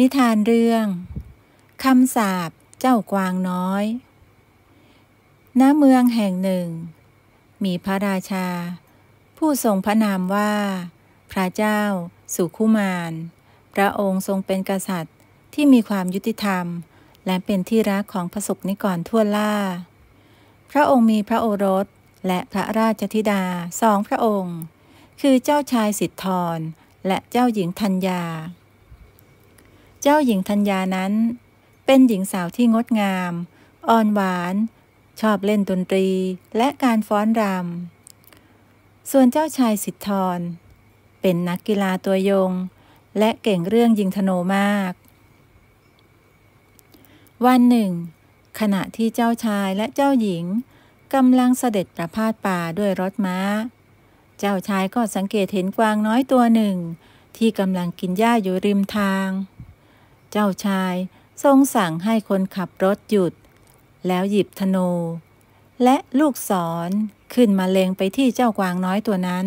นิทานเรื่องคำสาบเจ้ากวางน้อย ณ เมืองแห่งหนึ่ง มีพระราชา ผู้ทรงพระนามว่า พระเจ้า สุคุมานพระองค์ทรงเป็นกษัตริย์ที่มีความยุติธรรม และเป็นที่รักของพระสุนิกรทั่วล่า พระองค์มีพระโอรสและพระราชธิดาสองพระองค์ คือเจ้าชายสิทธรและเจ้าหญิงธัญญาเจ้าหญิงธัญญานั้น เป็นหญิงสาวที่งดงามอ่อนหวาน ชอบเล่นดนตรีและการฟ้อนรำ ส่วนเจ้าชายสิทธร เป็นนักกีฬาตัวยง และเก่งเรื่องยิงธนูมาก วันหนึ่ง ขณะที่เจ้าชายและเจ้าหญิงกำลังเสด็จประพาสป่าด้วยรถม้า เจ้าชายก็สังเกตเห็นกวางน้อยตัวหนึ่งที่กำลังกินหญ้าอยู่ริมทางเจ้าชายทรงสั่งให้คนขับรถหยุด แล้วหยิบธนู และลูกศรขึ้นมาเล็งไปที่เจ้ากวางน้อยตัวนั้น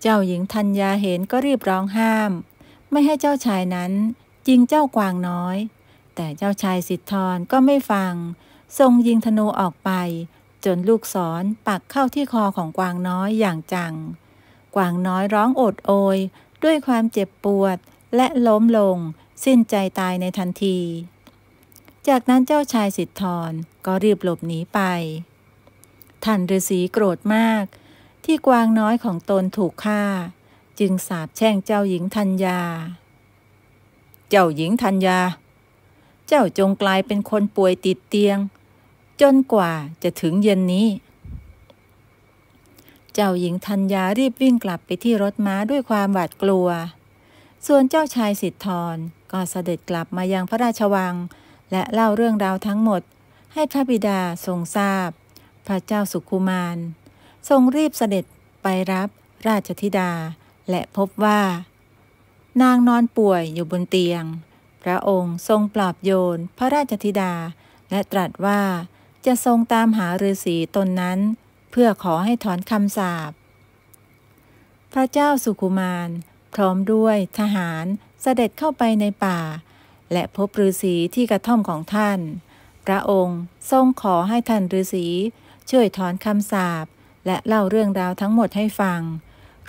เจ้าหญิงธัญญาเห็นก็รีบร้องห้าม ไม่ให้เจ้าชายนั้น ยิงเจ้ากวางน้อย แต่เจ้าชายสิทธรก็ไม่ฟัง ทรงยิงธนูออกไป จนลูกศรปักเข้าที่คอของกวางน้อยอย่างจัง กวางน้อยร้องโอดโอยด้วยความเจ็บปวดและล้มลงสิ้นใจตายในทันที จากนั้นเจ้าชายสิทธรก็รีบหลบหนีไปท่านฤาษีโกรธมาก ที่กวางน้อยของตนถูกฆ่า จึงสาบแช่งเจ้าหญิงธัญญา เจ้าหญิงธัญญาเจ้าจงกลายเป็นคนป่วยติดเตียง จนกว่าจะถึงเย็นนี้ เจ้าหญิงธัญญารีบวิ่งกลับไปที่รถม้าด้วยความหวาดกลัวส่วนเจ้าชายสิทธรก็เสด็จกลับมายังพระราชวัง และเล่าเรื่องราวทั้งหมดให้พระบิดาทรงทราบ พระเจ้าสุขุมาร ทรงรีบเสด็จไปรับราชธิดา และพบว่า นางนอนป่วยอยู่บนเตียง พระองค์ทรงปลอบโยน พระราชธิดา และตรัสว่าจะทรงตามหาฤาษีตนนั้น เพื่อขอให้ถอนคำสาปพระเจ้าสุขุมารพร้อมด้วยทหารเสด็จเข้าไปในป่า และพบฤาษีที่กระท่อมของท่านพระองค์ทรงขอให้ท่านฤาษีช่วยถอนคำสาป และเล่าเรื่องราวทั้งหมดให้ฟัง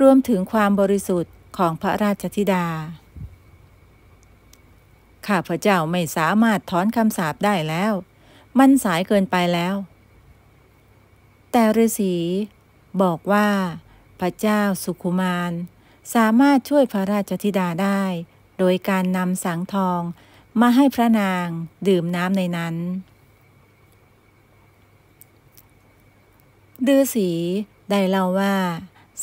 รวมถึงความบริสุทธิ์ของพระราชธิดาข้าพเจ้าไม่สามารถถอนคำสาปได้แล้ว มันสายเกินไปแล้ว แต่ฤาษีบอกว่า พระเจ้าสุขุมารสามารถช่วยพระราชธิดาได้ โดยการนำสังทองมาให้พระนาง ดื่มน้ำในนั้นดือสีได้เล่าว่า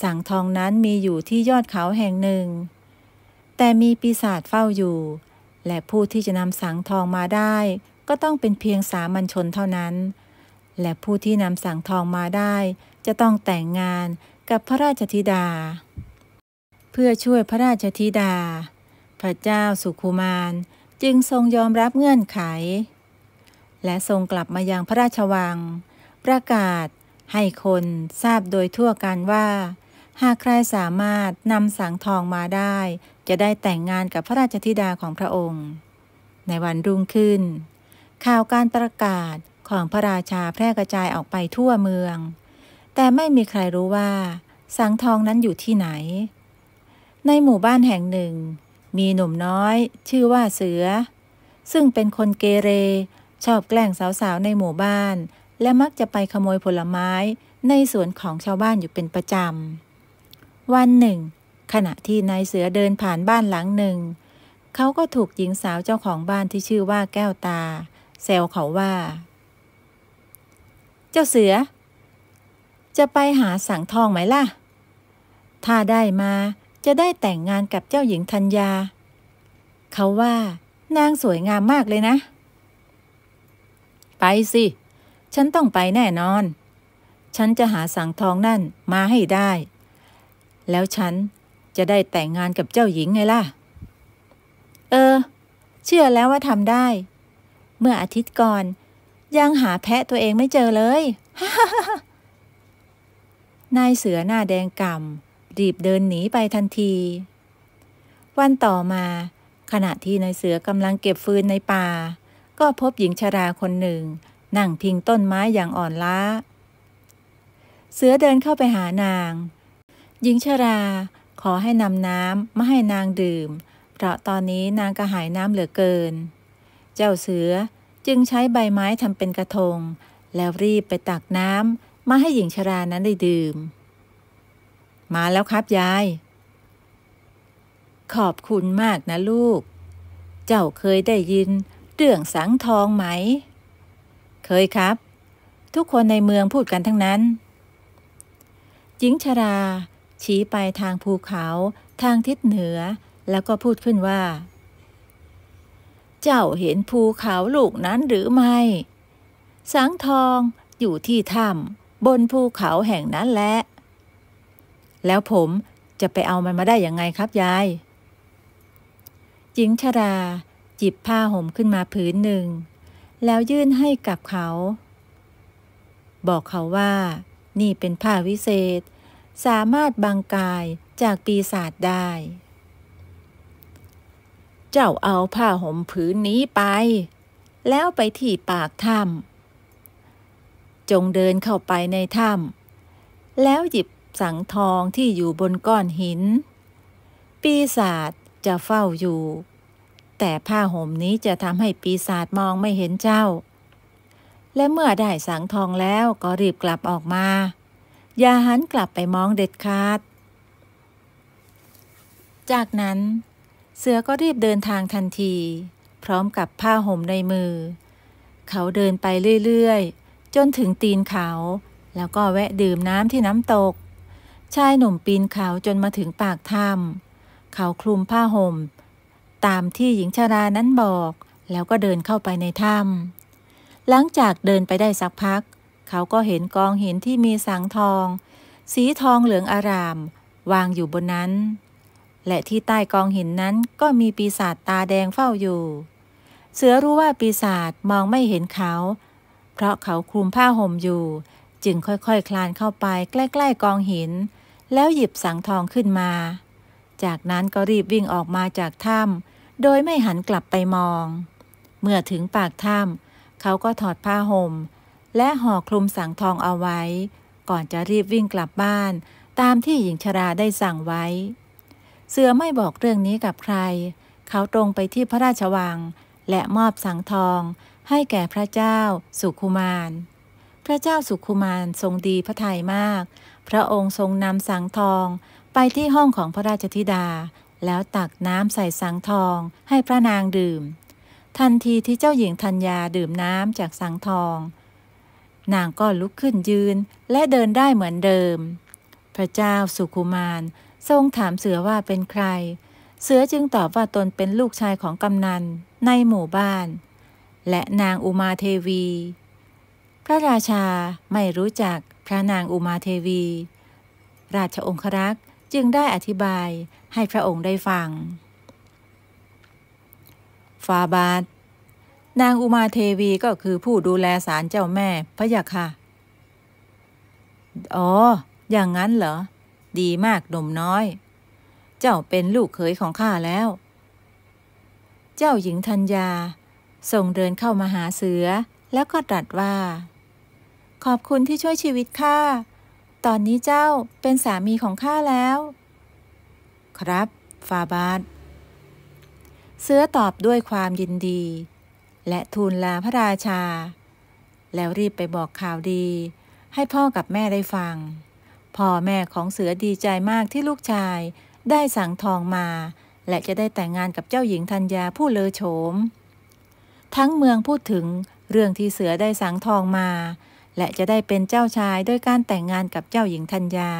สังทองนั้นมีอยู่ที่ยอดเขาแห่งหนึ่ง แต่มีปีศาจเฝ้าอยู่ และผู้ที่จะนำสังทองมาได้ ก็ต้องเป็นเพียงสามัญชนเท่านั้น และผู้ที่นำสังทองมาได้ จะต้องแต่งงานกับพระราชธิดาเพื่อช่วยพระราชธิดา พระเจ้าสุขุมารจึงทรงยอมรับเงื่อนไข และทรงกลับมายังพระราชวัง ประกาศให้คนทราบโดยทั่วกันว่า หากใครสามารถนำสังทองมาได้ จะได้แต่งงานกับพระราชธิดาของพระองค์ ในวันรุ่งขึ้น ข่าวการประกาศของพระราชา แพร่กระจายออกไปทั่วเมือง แต่ไม่มีใครรู้ว่าสังทองนั้นอยู่ที่ไหนในหมู่บ้านแห่งหนึ่ง มีหนุ่มน้อย ชื่อว่าเสือซึ่งเป็นคนเกเร ชอบแกล้งสาวๆในหมู่บ้าน และมักจะไปขโมยผลไม้ในสวนของชาวบ้านอยู่เป็นประจำวันหนึ่ง ขณะที่นายเสือเดินผ่านบ้านหลังหนึ่ง เขาก็ถูกหญิงสาวเจ้าของบ้านที่ชื่อว่าแก้วตา แซวเขาว่า เจ้าเสือ จะไปหาสังทองไหมล่ะถ้าได้มาจะได้แต่งงานกับเจ้าหญิงธัญญา เขาว่านางสวยงามมากเลยนะ ไปสิ ฉันต้องไปแน่นอน ฉันจะหาสังทองนั่นมาให้ได้ แล้วฉันจะได้แต่งงานกับเจ้าหญิงไงล่ะ เออ เชื่อแล้วว่าทำได้ เมื่ออาทิตย์ก่อนยังหาแพะตัวเองไม่เจอเลย นายเสือหน้าแดงกำรีบเดินหนีไปทันที วันต่อมา ขณะที่นายเสือกำลังเก็บฟืนในป่า ก็พบหญิงชราคนหนึ่งนั่งพิงต้นไม้อย่างอ่อนล้า เสือเดินเข้าไปหานาง หญิงชราขอให้นำน้ำมาให้นางดื่ม เพราะตอนนี้นางกระหายน้ำเหลือเกิน เจ้าเสือจึงใช้ใบไม้ทำเป็นกระทง แล้วรีบไปตักน้ำมาให้หญิงชรานั้นได้ดื่มมาแล้วครับยาย ขอบคุณมากนะลูก เจ้าเคยได้ยิน เรื่องสังทองไหม เคยครับ ทุกคนในเมืองพูดกันทั้งนั้นหญิงชรา ชี้ไปทางภูเขาทางทิศเหนือแล้วก็พูดขึ้นว่า เจ้าเห็นภูเขาลูกนั้นหรือไม่ สังทองอยู่ที่ถ้ำบนภูเขาแห่งนั้นแหละแล้วผมจะไปเอามันมาได้ยังไงครับยายหญิงชราจิบผ้าห่มขึ้นมาผืนหนึ่ง แล้วยื่นให้กับเขา บอกเขาว่านี่เป็นผ้าวิเศษ สามารถบังกายจากปีศาจได้ เจ้าเอาผ้าห่มผืนนี้ไป แล้วไปที่ปากถ้ำจงเดินเข้าไปในถ้ำแล้วหยิบสังทองที่อยู่บนก้อนหิน ปีศาจจะเฝ้าอยู่ แต่ผ้าห่มนี้จะทำให้ปีศาจมองไม่เห็นเจ้า และเมื่อได้สังทองแล้วก็รีบกลับออกมาอย่าหันกลับไปมองเด็ดขาด จากนั้น เสือก็รีบเดินทางทันที พร้อมกับผ้าห่มในมือ เขาเดินไปเรื่อยๆ จนถึงตีนเขา แล้วก็แวะดื่มน้ำที่น้ำตกชายหนุ่มปีนเขาจนมาถึงปากถ้ำเขาคลุมผ้าหม่ม ตามที่หญิงชารานั้นบอก แล้วก็เดินเข้าไปในถ้ำหลังจากเดินไปได้สักพัก เขาก็เห็นกองหินที่มีสังทอง สีทองเหลืองอาราม วางอยู่บนนั้น และที่ใต้กองหินนั้นก็มีปีศาจตาแดงเฝ้าอยู่ เสือรู้ว่าปีศาจมองไม่เห็นเขา เพราะเขาคลุมผ้าห่มอยู่ จึงค่อยๆคคลานเข้าไป ใกล้ ๆกองหินแล้วหยิบสังทองขึ้นมา จากนั้นก็รีบวิ่งออกมาจากถ้ำโดยไม่หันกลับไปมอง เมื่อถึงปากถ้ำเขาก็ถอดผ้าหม่ม และห่อคลุมสังทองเอาไว้ ก่อนจะรีบวิ่งกลับบ้านตามที่หญิงชราได้สั่งไว้ เสือไม่บอกเรื่องนี้กับใคร เขาตรงไปที่พระราชวังและมอบสังทองให้แก่พระเจ้าสุคุมานพระเจ้าสุคุมานทรงดีพระทัยมากพระองค์ทรงนำสังทองไปที่ห้องของพระราชธิดา แล้วตักน้ำใส่สังทองให้พระนางดื่ม ทันทีที่เจ้าหญิงธัญญาดื่มน้ำจากสังทอง นางก็ลุกขึ้นยืนและเดินได้เหมือนเดิม พระเจ้าสุคุมารทรงถามเสือว่าเป็นใคร เสือจึงตอบว่าตนเป็นลูกชายของกำนันในหมู่บ้าน และนางอุมาเทวี พระราชาไม่รู้จักพระนางอุมาเทวี ราชองครักษ์จึงได้อธิบายให้พระองค์ได้ฟังฟาบาท นางอุมาเทวีก็คือผู้ดูแลสารเจ้าแม่พระยาค่ะ อ๋อ อย่างนั้นเหรอ ดีมากหนุ่มน้อย เจ้าเป็นลูกเขยของข้าแล้ว เจ้าหญิงธัญญาส่งเดินเข้ามาหาเสือแล้วก็ตรัสว่าขอบคุณที่ช่วยชีวิตข้า ตอนนี้เจ้าเป็นสามีของข้าแล้ว ครับ ฟาบาท เสื้อตอบด้วยความยินดี และทูลลาพระราชา แล้วรีบไปบอกข่าวดี ให้พ่อกับแม่ได้ฟัง พ่อแม่ของเสือดีใจมากที่ลูกชายได้สั่งทองมา และจะได้แต่งงานกับเจ้าหญิงธัญญาผู้เลอโฉม ทั้งเมืองพูดถึงเรื่องที่เสือได้สั่งทองมาและจะได้เป็นเจ้าชายด้วยการแต่งงานกับเจ้าหญิงธัญญา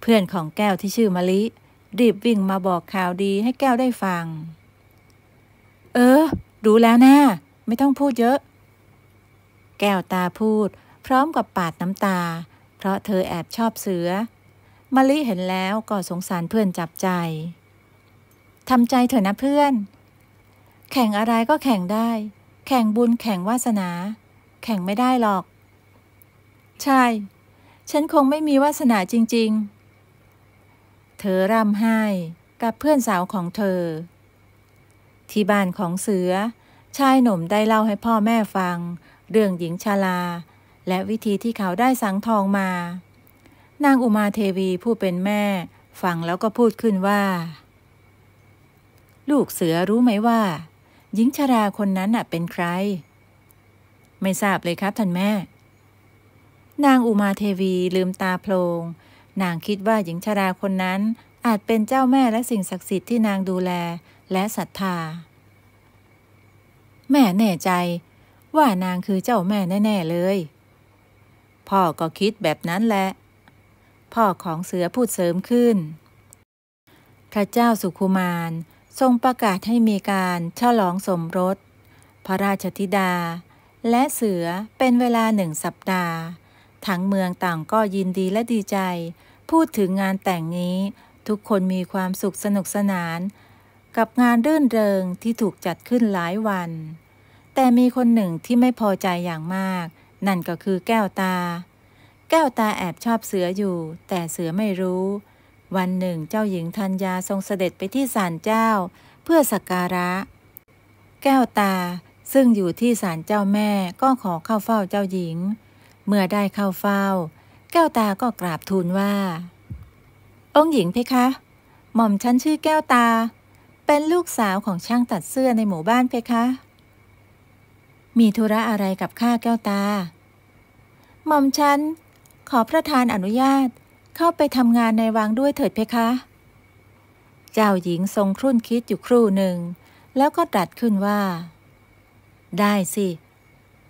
เพื่อนของแก้วที่ชื่อมะลิรีบวิ่งมาบอกข่าวดีให้แก้วได้ฟัง เออ ดูแล้วนะ่าไม่ต้องพูดเยอะ แก้วตาพูด พร้อมกับปาดน้ำตา เพราะเธอแอบชอบเสือมะลิเห็นแล้วก็สงสารเพื่อนจับใจทำใจเถอะนะเพื่อน แข่งอะไรก็แข่งได้ แข่งบุญแข่งวาสนา แข่งไม่ได้หรอกใช่ ฉันคงไม่มีวาสนาจริงๆ เธอร่ำไห้กับเพื่อนสาวของเธอ ที่บ้านของเสือชายหนุ่มได้เล่าให้พ่อแม่ฟัง เรื่องหญิงชาลาและวิธีที่เขาได้สังทองมา นางอุมาเทวีผู้เป็นแม่ ฟังแล้วก็พูดขึ้นว่า ลูกเสือรู้ไหมว่า หญิงชาราคนนั้นเป็นใคร ไม่ทราบเลยครับท่านแม่นางอุมาเทวีลืมตาโพลงนางคิดว่าหญิงชราคนนั้นอาจเป็นเจ้าแม่และสิ่งศักดิ์สิทธิ์ที่นางดูแลและศรัทธา แม่แน่ใจ ว่านางคือเจ้าแม่แน่ๆเลย พ่อก็คิดแบบนั้นแหละ พ่อของเสือพูดเสริมขึ้นพระเจ้าสุคุมารทรงประกาศให้มีการฉลองสมรสพระราชธิดาและเสือเป็นเวลาหนึ่งสัปดาห์ทั้งเมืองต่างก็ยินดีและดีใจ พูดถึงงานแต่งนี้ทุกคนมีความสุขสนุกสนาน กับงานรื่นเริงที่ถูกจัดขึ้นหลายวัน แต่มีคนหนึ่งที่ไม่พอใจอย่างมาก นั่นก็คือแก้วตา แก้วตาแอบชอบเสืออยู่ แต่เสือไม่รู้ วันหนึ่งเจ้าหญิงธัญญาทรงเสด็จไปที่ศาลเจ้า เพื่อสักการะ แก้วตาซึ่งอยู่ที่ศาลเจ้าแม่ก็ขอเข้าเฝ้าเจ้าหญิงเมื่อได้เข้าเฝ้า แก้วตาก็กราบทูลว่า องค์หญิงเพคะ หม่อมฉันชื่อแก้วตา เป็นลูกสาวของช่างตัดเสื้อในหมู่บ้านเพคะ มีธุระอะไรกับข้าแก้วตา หม่อมฉันขอพระทานอนุญาต เข้าไปทำงานในวังด้วยเถิดเพคะ เจ้าหญิงทรงครุ่นคิดอยู่ครู่หนึ่ง แล้วก็ตรัสขึ้นว่า ได้สิ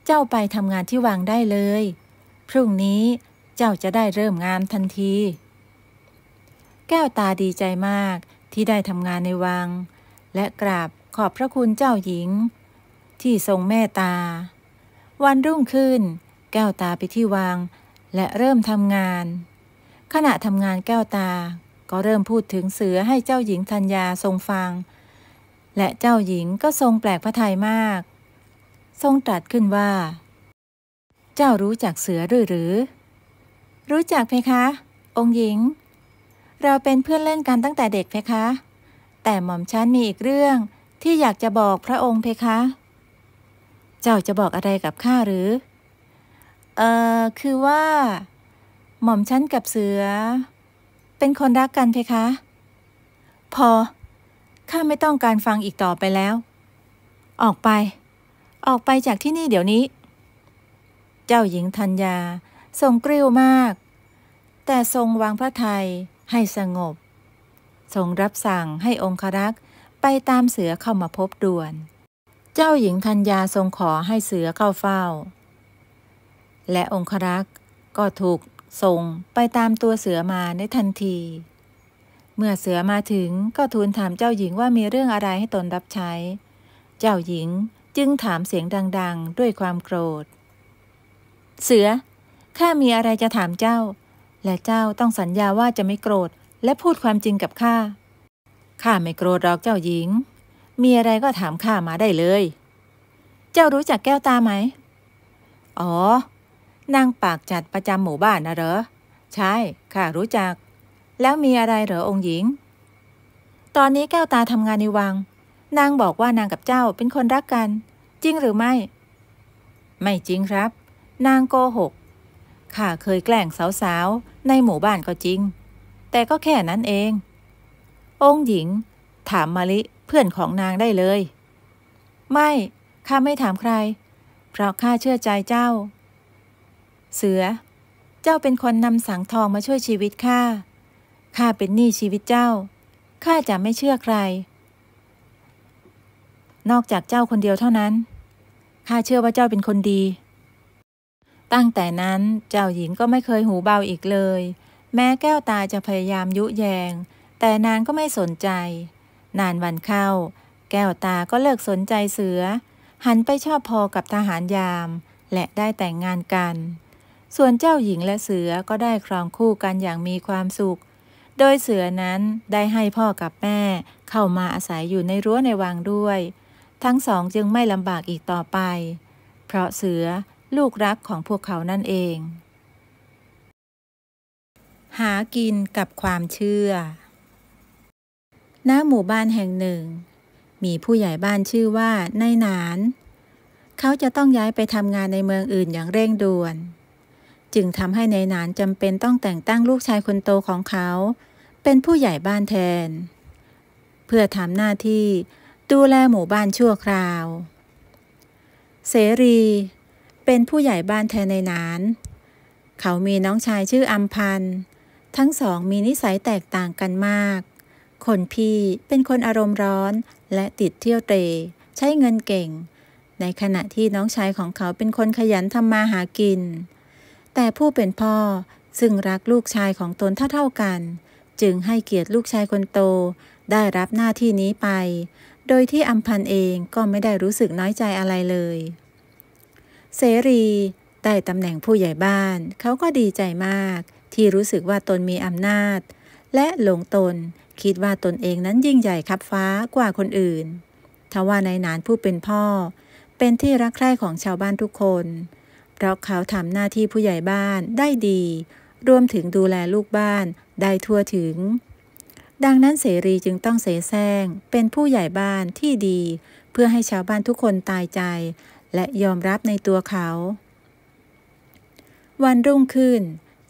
เจ้าไปทำงานที่วังได้เลยพรุ่งนี้เจ้าจะได้เริ่มงานทันที แก้วตาดีใจมากที่ได้ทำงานในวัง และกราบขอบพระคุณเจ้าหญิง ที่ทรงแม่ตา วันรุ่งขึ้นแก้วตาไปที่วัง และเริ่มทำงาน ขณะทำงานแก้วตาก็เริ่มพูดถึงเสือให้เจ้าหญิงธัญญาทรงฟัง และเจ้าหญิงก็ทรงแปลกพระทัยมาก ทรงตรัสขึ้นว่าเจ้ารู้จักเสือด้วยหรือ รู้จักเพคะ องค์หญิง เราเป็นเพื่อนเล่นกันตั้งแต่เด็กเพคะ แต่หม่อมฉันมีอีกเรื่องที่อยากจะบอกพระองค์เพคะ เจ้าจะบอกอะไรกับข้าหรือ เอ่อ คือว่า หม่อมฉันกับเสือเป็นคนรักกันเพคะ พอ ข้าไม่ต้องการฟังอีกต่อไปแล้ว ออกไป ออกไปจากที่นี่เดี๋ยวนี้เจ้าหญิงธัญญาทรงกริ้วมาก แต่ทรงวางพระทัยให้สงบ ทรงรับสั่งให้องครักษ์ไปตามเสือเข้ามาพบด่วน เจ้าหญิงธัญญาทรงขอให้เสือเข้าเฝ้า และองครักษ์ก็ถูกส่งไปตามตัวเสือมาในทันที เมื่อเสือมาถึงก็ทูลถามเจ้าหญิงว่ามีเรื่องอะไรให้ตนรับใช้ เจ้าหญิงจึงถามเสียงดัง ๆ ด้วยความโกรธเสือข้ามีอะไรจะถามเจ้า และเจ้าต้องสัญญาว่าจะไม่โกรธและพูดความจริงกับข้าข้าไม่โกรธหรอกเจ้าหญิง มีอะไรก็ถามข้ามาได้เลย เจ้ารู้จักแก้วตาไหม อ๋อนางปากจัดประจำหมู่บ้านนะเหรอใช่ข้ารู้จัก แล้วมีอะไรเหรอองค์หญิง ตอนนี้แก้วตาทำงานในวัง นางบอกว่านางกับเจ้าเป็นคนรักกัน จริงหรือไม่ ไม่จริงครับนางโกหก ข้าเคยแกล้งสาวๆ ในหมู่บ้านก็จริง แต่ก็แค่นั้นเอง องค์หญิง ถามมาลิเพื่อนของนางได้เลย ไม่ ข้าไม่ถามใคร เพราะข้าเชื่อใจเจ้า เสือ เจ้าเป็นคนนำสังทองมาช่วยชีวิตข้า ข้าเป็นหนี้ชีวิตเจ้า ข้าจะไม่เชื่อใคร นอกจากเจ้าคนเดียวเท่านั้น ข้าเชื่อว่าเจ้าเป็นคนดีตั้งแต่นั้นเจ้าหญิงก็ไม่เคยหูเบาอีกเลย แม้แก้วตาจะพยายามยุแยง แต่นางก็ไม่สนใจ นานวันเข้า แก้วตาก็เลิกสนใจเสือหันไปชอบพอกับทหารยาม และได้แต่งงานกัน ส่วนเจ้าหญิงและเสือก็ได้ครองคู่กันอย่างมีความสุข โดยเสือนั้นได้ให้พ่อกับแม่เข้ามาอาศัยอยู่ในรั้วในวังด้วย ทั้งสองจึงไม่ลำบากอีกต่อไป เพราะเสือลูกรักของพวกเขานั่นเอง หากินกับความเชื่อ ณ หมู่บ้านแห่งหนึ่ง มีผู้ใหญ่บ้านชื่อว่านายนาน เขาจะต้องย้ายไปทำงานในเมืองอื่นอย่างเร่งด่วน จึงทำให้ในายนานจำเป็นต้องแต่งตั้งลูกชายคนโตของเขา เป็นผู้ใหญ่บ้านแทน เพื่อทำหน้าที่ดูแลหมู่บ้านชั่วคราว เสรีเป็นผู้ใหญ่บ้านแทนในนาน เขามีน้องชายชื่ออัมพันทั้งสองมีนิสัยแตกต่างกันมาก คนพี่เป็นคนอารมณ์ร้อนและติดเที่ยวเตรใช้เงินเก่ง ในขณะที่น้องชายของเขาเป็นคนขยันทำมาหากิน แต่ผู้เป็นพ่อซึ่งรักลูกชายของตนเท่าๆกัน จึงให้เกียรติลูกชายคนโตได้รับหน้าที่นี้ไป โดยที่อัมพันเองก็ไม่ได้รู้สึกน้อยใจอะไรเลยเสรีได้ตำแหน่งผู้ใหญ่บ้านเขาก็ดีใจมาก ที่รู้สึกว่าตนมีอำนาจ และหลงตนคิดว่าตนเองนั้นยิ่งใหญ่คับฟ้ากว่าคนอื่นทว่านายนานผู้เป็นพ่อ เป็นที่รักใคร่ของชาวบ้านทุกคน เพราะเขาทำหน้าที่ผู้ใหญ่บ้านได้ดีรวมถึงดูแลลูกบ้านได้ทั่วถึง ดังนั้นเสรีจึงต้องเสแสร้งเป็นผู้ใหญ่บ้านที่ดี เพื่อให้ชาวบ้านทุกคนตายใจและยอมรับในตัวเขา วันรุ่งขึ้น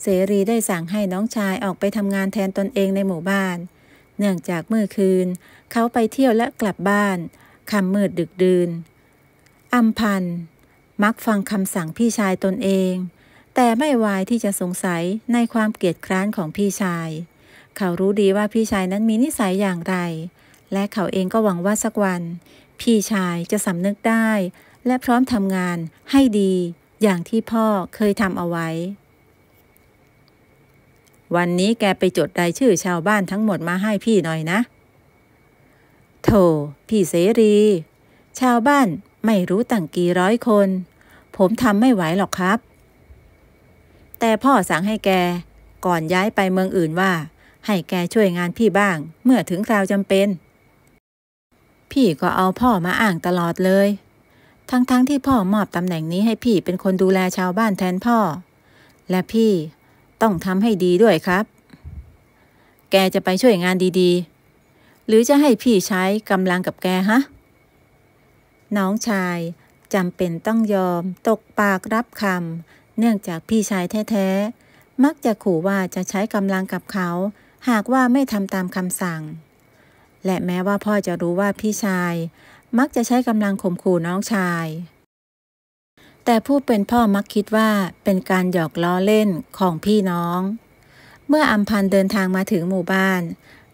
เสรีได้สั่งให้น้องชายออกไปทำงานแทนตนเองในหมู่บ้าน เนื่องจากเมื่อคืน เขาไปเที่ยวและกลับบ้านคำมืดดึกดื่น อัมพัน มักฟังคำสั่งพี่ชายตนเอง แต่ไม่วายที่จะสงสัยในความเกลียดคร้านของพี่ชาย เขารู้ดีว่าพี่ชายนั้นมีนิสัยอย่างไร และเขาเองก็หวังว่าสักวัน พี่ชายจะสำนึกได้และพร้อมทำงานให้ดีอย่างที่พ่อเคยทำเอาไว้ วันนี้แกไปจดรายชื่อชาวบ้านทั้งหมดมาให้พี่หน่อยนะ โถพี่เสรี ชาวบ้านไม่รู้ตั้งกี่ร้อยคน ผมทำไม่ไหวหรอกครับ แต่พ่อสั่งให้แกก่อนย้ายไปเมืองอื่นว่า ให้แกช่วยงานพี่บ้าง เมื่อถึงคราวจำเป็น พี่ก็เอาพ่อมาอ้างตลอดเลยทั้งๆทที่ พ่อมอบตำแหน่งนี้ให้พี่เป็นคนดูแลชาวบ้านแทนพ่อ และพี่ ต้องทำให้ดีด้วยครับ แกจะไปช่วยงานดีๆ หรือจะให้ พี่ใช้กำลังกับแกฮะ น้องชายจำเป็นต้องยอม ตกปากรับคำเนื่องจากพี่ชายแท้ ๆ มักจะขู่ว่าจะใช้กำลังกับเขา หากว่าไม่ทำตามคำสั่ง และแม้ว่าพ่อจะรู้ว่าพี่ชายมักจะใช้กำลังข่มขู่น้องชาย แต่ผู้เป็นพ่อมักคิดว่าเป็นการหยอกล้อเล่นของพี่น้อง เมื่ออัมพันเดินทางมาถึงหมู่บ้าน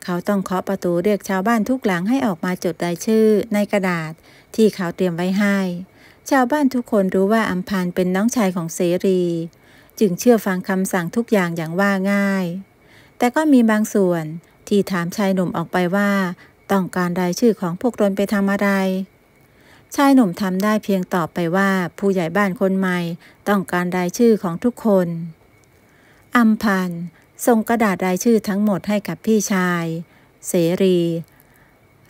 เขาต้องเคาะประตูเรียกชาวบ้านทุกหลังให้ออกมาจดรายชื่อในกระดาษที่เขาเตรียมไว้ให้ ชาวบ้านทุกคนรู้ว่าอัมพันเป็นน้องชายของเสรี จึงเชื่อฟังคำสั่งทุกอย่างอย่างว่าง่าย แต่ก็มีบางส่วนที่ถามชายหนุ่มออกไปว่าต้องการรายชื่อของพวกตนไปทำอะไร ชายหนุ่มทำได้เพียงตอบไปว่าผู้ใหญ่บ้านคนใหม่ต้องการรายชื่อของทุกคน อัมพันส่งกระดาษรายชื่อทั้งหมดให้กับพี่ชาย เสรี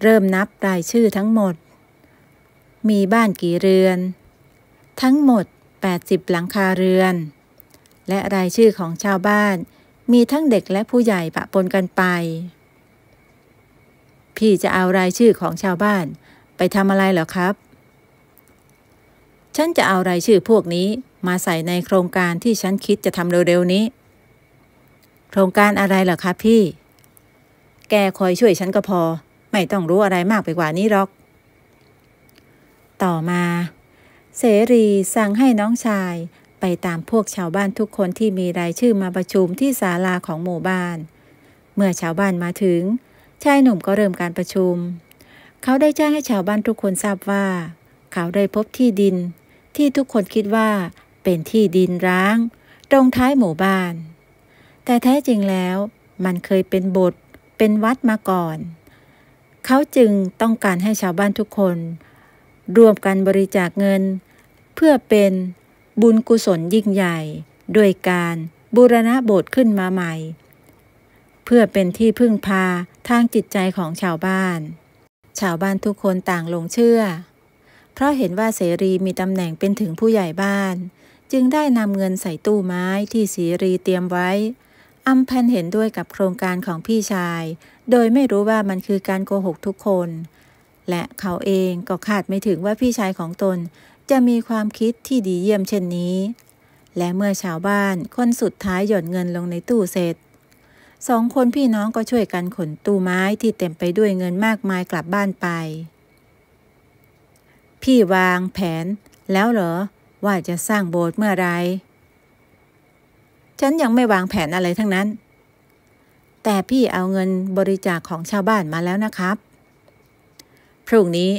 เริ่มนับรายชื่อทั้งหมด มีบ้านกี่เรือน ทั้งหมด 80 หลังคาเรือน และรายชื่อของชาวบ้าน มีทั้งเด็กและผู้ใหญ่ปะปนกันไปพี่จะเอารายชื่อของชาวบ้าน ไปทำอะไรเหรอครับ ฉันจะเอารายชื่อพวกนี้มาใส่ในโครงการที่ฉันคิดจะทำเร็ว ๆนี้ โครงการอะไรเหรอครับพี่ แกคอยช่วยฉันก็พอ ไม่ต้องรู้อะไรมากไปกว่านี้หรอก ต่อมา เสรีสั่งให้น้องชายไปตามพวกชาวบ้านทุกคนที่มีรายชื่อมาประชุมที่ศาลาของหมู่บ้าน เมื่อชาวบ้านมาถึงชายหนุ่มก็เริ่มการประชุม เขาได้แจ้งให้ชาวบ้านทุกคนทราบว่าเขาได้พบที่ดินที่ทุกคนคิดว่าเป็นที่ดินร้าง ตรงท้ายหมู่บ้าน แต่แท้จริงแล้วมันเคยเป็นโบสถ์เป็นวัดมาก่อน เขาจึงต้องการให้ชาวบ้านทุกคน รวมกันบริจาคเงิน เพื่อเป็นบุญกุศลยิ่งใหญ่ด้วยการบูรณะโบสถ์ขึ้นมาใหม่ เพื่อเป็นที่พึ่งพาทางจิตใจของชาวบ้าน ชาวบ้านทุกคนต่างหลงเชื่อ เพราะเห็นว่าเสรีมีตำแหน่งเป็นถึงผู้ใหญ่บ้าน จึงได้นำเงินใส่ตู้ไม้ที่เสรีเตรียมไว้อัมพันเห็นด้วยกับโครงการของพี่ชาย โดยไม่รู้ว่ามันคือการโกหกทุกคน และเขาเองก็คาดไม่ถึงว่าพี่ชายของตนจะมีความคิดที่ดีเยี่ยมเช่นนี้ และเมื่อชาวบ้านคนสุดท้ายหย่อนเงินลงในตู้เสร็จสองคนพี่น้องก็ช่วยกันขนตู้ไม้ที่เต็มไปด้วยเงินมากมายกลับบ้านไป พี่วางแผนแล้วเหรอว่าจะสร้างโบสถ์เมื่อไร ฉันยังไม่วางแผนอะไรทั้งนั้น แต่พี่เอาเงินบริจาคของชาวบ้านมาแล้วนะครับพรุ่งนี้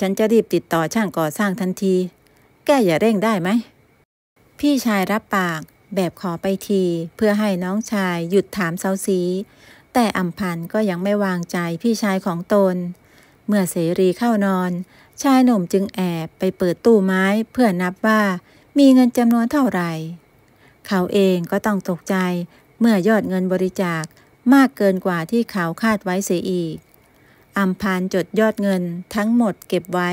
ฉันจะรีบติดต่อช่างก่อสร้างทันที แกอย่าเร่งได้ไหม พี่ชายรับปากแบบขอไปทีเพื่อให้น้องชายหยุดถามเซาซีแต่อัมพันก็ยังไม่วางใจพี่ชายของตน เมื่อเสรีเข้านอน ชายหนุ่มจึงแอบไปเปิดตู้ไม้ เพื่อนับว่ามีเงินจำนวนเท่าไหร่ เขาเองก็ต้องตกใจเมื่อยอดเงินบริจาคมากเกินกว่าที่เขาคาดไว้เสียอีก อัมพันจดยอดเงินทั้งหมดเก็บไว้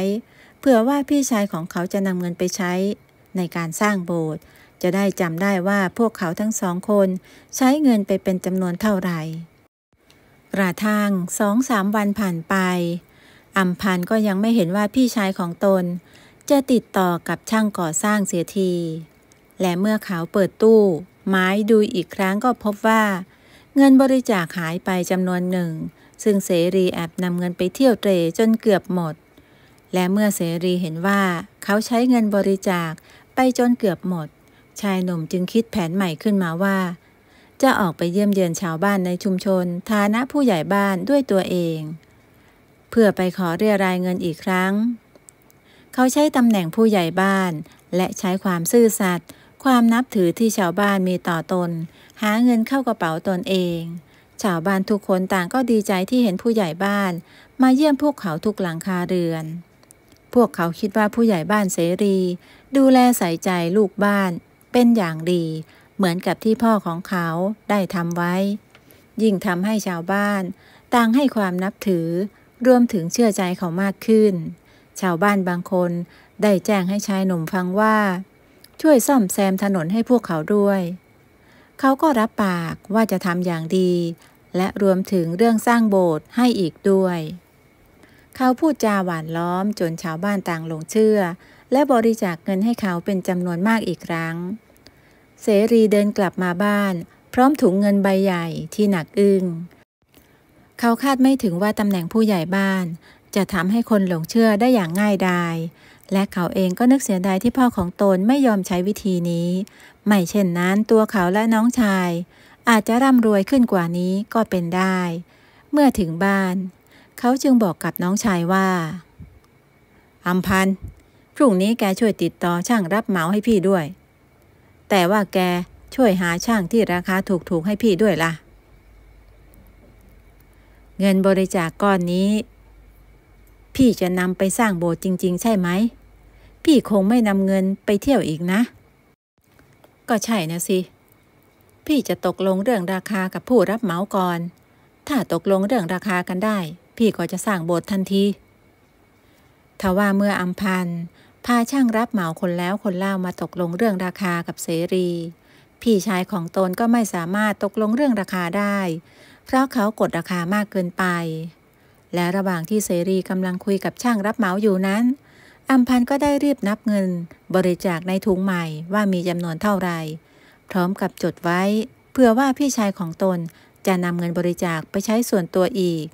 เผื่อว่าพี่ชายของเขาจะนำเงินไปใช้ ในการสร้างโบสถ์จะได้จำได้ว่าพวกเขาทั้งสองคนใช้เงินไปเป็นจำนวนเท่าไหร่กระทั่งสองสามวันผ่านไป อัมพันก็ยังไม่เห็นว่าพี่ชายของตน จะติดต่อกับช่างก่อสร้างเสียที และเมื่อเขาเปิดตู้ ไม้ดูอีกครั้งก็พบว่า เงินบริจาคหายไปจำนวนหนึ่ง ซึ่งเสรีแอบนำเงินไปเที่ยวเตรจนเกือบหมด และเมื่อเสรีเห็นว่าเขาใช้เงินบริจาคไปจนเกือบหมดชายหนุ่มจึงคิดแผนใหม่ขึ้นมาว่า จะออกไปเยี่ยมเยือนชาวบ้านในชุมชนฐานะผู้ใหญ่บ้านด้วยตัวเอง เพื่อไปขอเรียรายเงินอีกครั้ง เขาใช้ตำแหน่งผู้ใหญ่บ้านและใช้ความซื่อสัตย์ความนับถือที่ชาวบ้านมีต่อตน หาเงินเข้ากระเป๋าตนเอง ชาวบ้านทุกคนต่างก็ดีใจที่เห็นผู้ใหญ่บ้านมาเยี่ยมพวกเขาทุกหลังคาเรือน พวกเขาคิดว่าผู้ใหญ่บ้านเสรีดูแลใส่ใจลูกบ้านเป็นอย่างดี เหมือนกับที่พ่อของเขาได้ทำไว้ ยิ่งทำให้ชาวบ้าน ต่างให้ความนับถือ รวมถึงเชื่อใจเขามากขึ้น ชาวบ้านบางคนได้แจ้งให้ชายหนุ่มฟังว่า ช่วยซ่อมแซมถนนให้พวกเขาด้วย เขาก็รับปากว่าจะทำอย่างดี และรวมถึงเรื่องสร้างโบสถ์ให้อีกด้วย เขาพูดจาหวานล้อมจนชาวบ้านต่างหลงเชื่อ และบริจาคเงินให้เขาเป็นจำนวนมากอีกครั้งเสรีเดินกลับมาบ้าน พร้อมถุงเงินใบใหญ่ ที่หนักอึง้ง เขาคาดไม่ถึงว่าตำแหน่งผู้ใหญ่บ้าน จะทำให้คนหลงเชื่อได้อย่างง่ายดาย และเขาเองก็นึกเสียดายที่พ่อของตนไม่ยอมใช้วิธีนี้ ไม่เช่นนั้นตัวเขาและน้องชาย อาจจะร่ำรวยขึ้นกว่านี้ก็เป็นได้ เมื่อถึงบ้าน เขาจึงบอกกับน้องชายว่า อัมพันพรุ่งนี้แกช่วยติดต่อช่างรับเหมาให้พี่ด้วยแต่ว่าแกช่วยหาช่างที่ราคาถูกๆให้พี่ด้วยละ่ะ เงินบริจาคก้อนนี้ พี่จะนำไปสร้างโบสถ์จริง ๆ ใช่ไหมพี่คงไม่นำเงินไปเที่ยวอีกนะ ก็ใช่นะสิพี่จะตกลงเรื่องราคากับผู้รับเหมาก่อน ถ้าตกลงเรื่องราคากันได้พี่ก็จะสร้างโบสถ์ทันทีทว่าเมื่ออัมพันธ์พาช่างรับเหมาคนแล้วคนเล่ามาตกลงเรื่องราคากับเสรี พี่ชายของตนก็ไม่สามารถตกลงเรื่องราคาได้ เพราะเขากดราคามากเกินไป และระหว่างที่เสรีกำลังคุยกับช่างรับเหมาอยู่นั้น อัมพันก็ได้รีบนับเงินบริจาคในถุงใหม่ว่ามีจำนวนเท่าไรพร้อมกับจดไว้เพื่อว่าพี่ชายของตนจะนำเงินบริจาคไปใช้ส่วนตัวอีก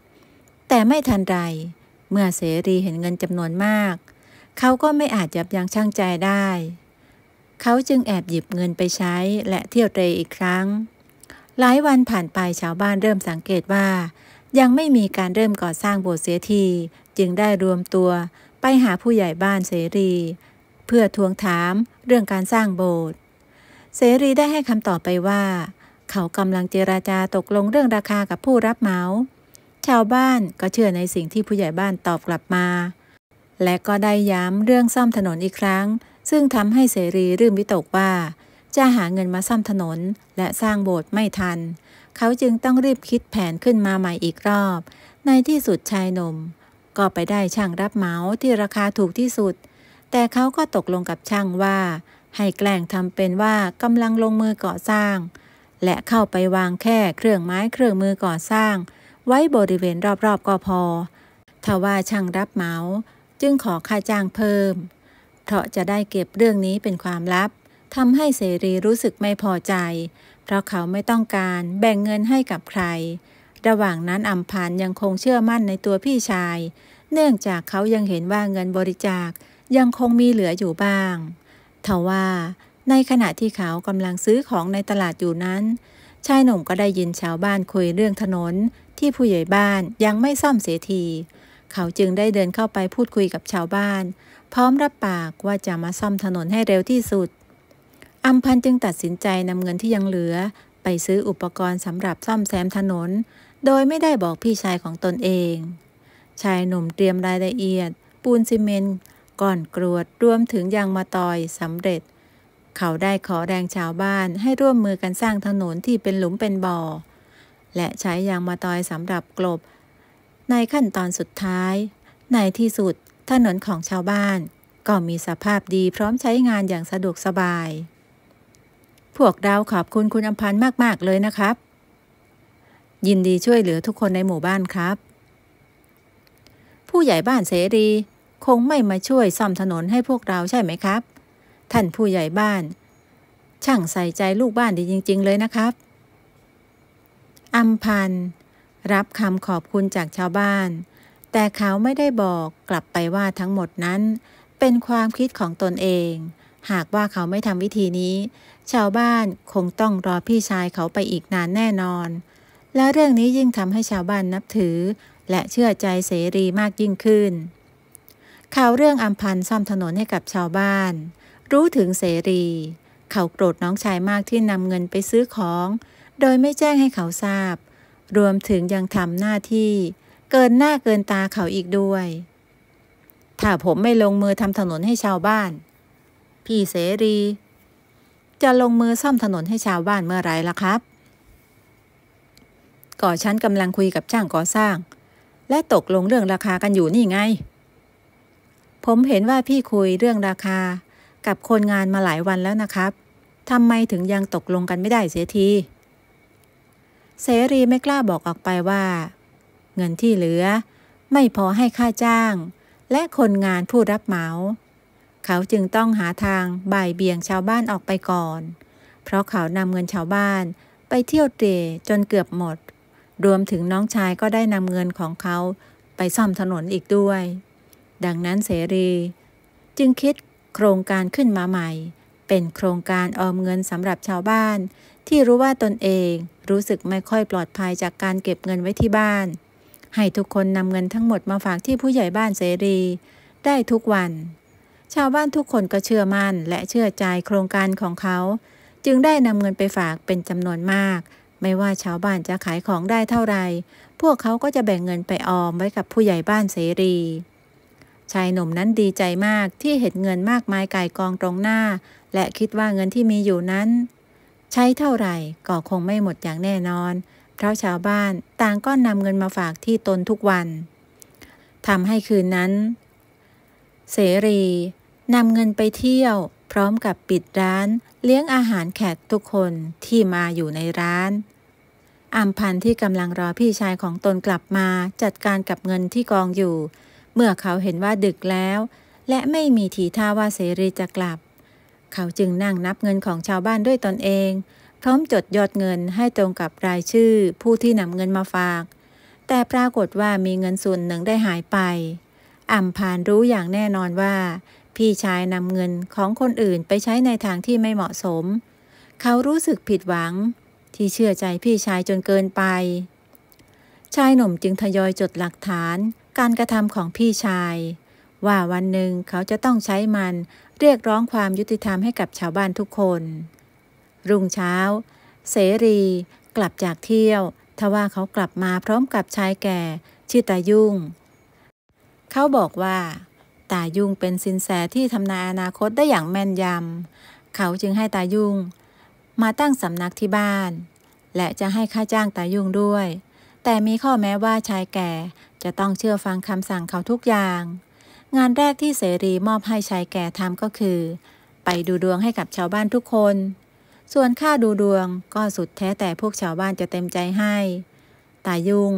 แต่ไม่ทันไรเมื่อเสรีเห็นเงินจำนวนมากเขาก็ไม่อาจยับยั้งชั่งใจได้ เขาจึงแอบหยิบเงินไปใช้และเที่ยวเตรอีกครั้ง หลายวันผ่านไปชาวบ้านเริ่มสังเกตว่า ยังไม่มีการเริ่มก่อสร้างโบสถ์เสียที จึงได้รวมตัวไปหาผู้ใหญ่บ้านเสรี เพื่อทวงถามเรื่องการสร้างโบสถ์ เสรีได้ให้คำตอบไปว่า เขากำลังเจราจาตกลงเรื่องราคากับผู้รับเหมา ชาวบ้านก็เชื่อในสิ่งที่ผู้ใหญ่บ้านตอบกลับมาและก็ได้ย้ำเรื่องซ่อมถนนอีกครั้ง ซึ่งทำให้เสรีรืมวิตกว่า จะหาเงินมาซ่อมถนน และสร้างโบสถ์ไม่ทัน เขาจึงต้องรีบคิดแผนขึ้นมาใหม่อีกรอบ ในที่สุดชายหนุ่ม ก็ไปได้ช่างรับเหมาที่ราคาถูกที่สุด แต่เขาก็ตกลงกับช่างว่า ให้แกล้งทำเป็นว่ากำลังลงมือก่อสร้าง และเข้าไปวางแค่เครื่องไม้เครื่องมือก่อสร้าง ไว้บริเวณรอบๆก็พอ ทว่าช่างรับเหมาจึงขอค่าจ้างเพิ่ม เพราะจะได้เก็บเรื่องนี้เป็นความลับ ทำให้เสรีรู้สึกไม่พอใจ เพราะเขาไม่ต้องการแบ่งเงินให้กับใคร ระหว่างนั้นอัมพันยังคงเชื่อมั่นในตัวพี่ชาย เนื่องจากเขายังเห็นว่าเงินบริจาคยังคงมีเหลืออยู่บ้าง ทว่าในขณะที่เขากำลังซื้อของในตลาดอยู่นั้น ชายหนุ่มก็ได้ยินชาวบ้านคุยเรื่องถนน ที่ผู้ใหญ่บ้านยังไม่ซ่อมเสียทีเขาจึงได้เดินเข้าไปพูดคุยกับชาวบ้าน พร้อมรับปากว่าจะมาซ่อมถนนให้เร็วที่สุด อัมพันจึงตัดสินใจนำเงินที่ยังเหลือ ไปซื้ออุปกรณ์สำหรับซ่อมแซมถนน โดยไม่ได้บอกพี่ชายของตนเอง ชายหนุ่มเตรียมรายละเอียด ปูนซีเมนต์ก่อนกรวดรวมถึงยางมาตอยสำเร็จ เขาได้ขอแรงชาวบ้านให้ร่วมมือกันสร้างถนนที่เป็นหลุมเป็นบ่อ และใช้ยางมาตอยสำหรับกลบในขั้นตอนสุดท้าย ในที่สุดถนนของชาวบ้าน ก็มีสภาพดีพร้อมใช้งานอย่างสะดวกสบาย พวกเราขอบคุณคุณอัมพันธ์มาก ๆ เลยนะครับ ยินดีช่วยเหลือทุกคนในหมู่บ้านครับ ผู้ใหญ่บ้านเสรีคงไม่มาช่วยซ่อมถนนให้พวกเราใช่ไหมครับท่านผู้ใหญ่บ้าน ช่างใส่ใจลูกบ้านดีจริง ๆ เลยนะครับอัมพันธ์รับคำขอบคุณจากชาวบ้าน แต่เขาไม่ได้บอกกลับไปว่าทั้งหมดนั้น เป็นความคิดของตนเอง หากว่าเขาไม่ทำวิธีนี้ ชาวบ้านคงต้องรอพี่ชายเขาไปอีกนานแน่นอน และเรื่องนี้ยิ่งทำให้ชาวบ้านนับถือ และเชื่อใจเสรีมากยิ่งขึ้นข่าวเรื่องอัมพันซ่อมถนนให้กับชาวบ้าน รู้ถึงเสรี เขาโกรธน้องชายมากที่นำเงินไปซื้อของ โดยไม่แจ้งให้เขาทราบรวมถึงยังทำหน้าที่ เกินหน้าเกินตาเขาอีกด้วย ถ้าผมไม่ลงมือทำถนนให้ชาวบ้าน พี่เสรี จะลงมือซ่อมถนนให้ชาวบ้านเมื่อไรล่ะครับ ก่อชั้นกำลังคุยกับช่างก่อสร้าง และตกลงเรื่องราคากันอยู่นี่ไง ผมเห็นว่าพี่คุยเรื่องราคากับคนงานมาหลายวันแล้วนะครับทำไมถึงยังตกลงกันไม่ได้เสียทีเสรีไม่กล้าบอกออกไปว่า เงินที่เหลือไม่พอให้ค่าจ้าง และคนงานผู้รับเหมา เขาจึงต้องหาทางบ่ายเบี่ยงชาวบ้านออกไปก่อน เพราะเขานำเงินชาวบ้านไปเที่ยวเตะจนเกือบหมด รวมถึงน้องชายก็ได้นำเงินของเขาไปซ่อมถนนอีกด้วย ดังนั้นเสรี จึงคิดโครงการขึ้นมาใหม่ เป็นโครงการออมเงินสำหรับชาวบ้านที่รู้ว่าตนเองรู้สึกไม่ค่อยปลอดภัยจากการเก็บเงินไว้ที่บ้าน ให้ทุกคนนำเงินทั้งหมดมาฝากที่ผู้ใหญ่บ้านเสรี ได้ทุกวัน ชาวบ้านทุกคนก็เชื่อมั่นและเชื่อใจโครงการของเขา จึงได้นำเงินไปฝากเป็นจำนวนมาก ไม่ว่าชาวบ้านจะขายของได้เท่าไร พวกเขาก็จะแบ่งเงินไปออม ไว้กับผู้ใหญ่บ้านเสรี ชายหนุ่มนั้นดีใจมากที่เห็นเงินมากมายไก่กองตรงหน้า และคิดว่าเงินที่มีอยู่นั้นใช้เท่าไหร่ก็คงไม่หมดอย่างแน่นอน เพราะชาวบ้าน ต่างก็นำเงินมาฝากที่ตนทุกวัน ทำให้คืนนั้น เสรีนำเงินไปเที่ยวพร้อมกับปิดร้านเลี้ยงอาหารแขกทุกคนที่มาอยู่ในร้าน อัมพันที่กำลังรอพี่ชายของตนกลับมาจัดการกับเงินที่กองอยู่ เมื่อเขาเห็นว่าดึกแล้ว และไม่มีทีท่าว่าเสรีจะกลับเขาจึงนั่งนับเงินของชาวบ้านด้วยตนเองพร้อมจดยอดเงินให้ตรงกับรายชื่อผู้ที่นำเงินมาฝาก แต่ปรากฏว่ามีเงินส่วนหนึ่งได้หายไปอัมพานรู้อย่างแน่นอนว่า พี่ชายนำเงินของคนอื่นไปใช้ในทางที่ไม่เหมาะสม เขารู้สึกผิดหวัง ที่เชื่อใจพี่ชายจนเกินไป ชายหนุ่มจึงทยอยจดหลักฐาน การกระทำของพี่ชาย ว่าวันหนึ่งเขาจะต้องใช้มันเรียกร้องความยุติธรรมให้กับชาวบ้านทุกคน รุ่งเช้า เสรี กลับจากเที่ยว ทว่าเขากลับมาพร้อมกับชายแก่ชื่อตายุ่ง เขาบอกว่า ตายุ่งเป็นสินแสที่ทำนายอนาคตได้อย่างแม่นยำ เขาจึงให้ตายุ่ง มาตั้งสำนักที่บ้าน และจะให้ค่าจ้างตายุ่งด้วย แต่มีข้อแม้ว่าชายแก่จะต้องเชื่อฟังคำสั่งเขาทุกอย่างงานแรกที่เสรีมอบให้ชายแก่ทำก็คือ ไปดูดวงให้กับชาวบ้านทุกคน ส่วนค่าดูดวงก็สุดแท้แต่พวกชาวบ้านจะเต็มใจให้ ตายุง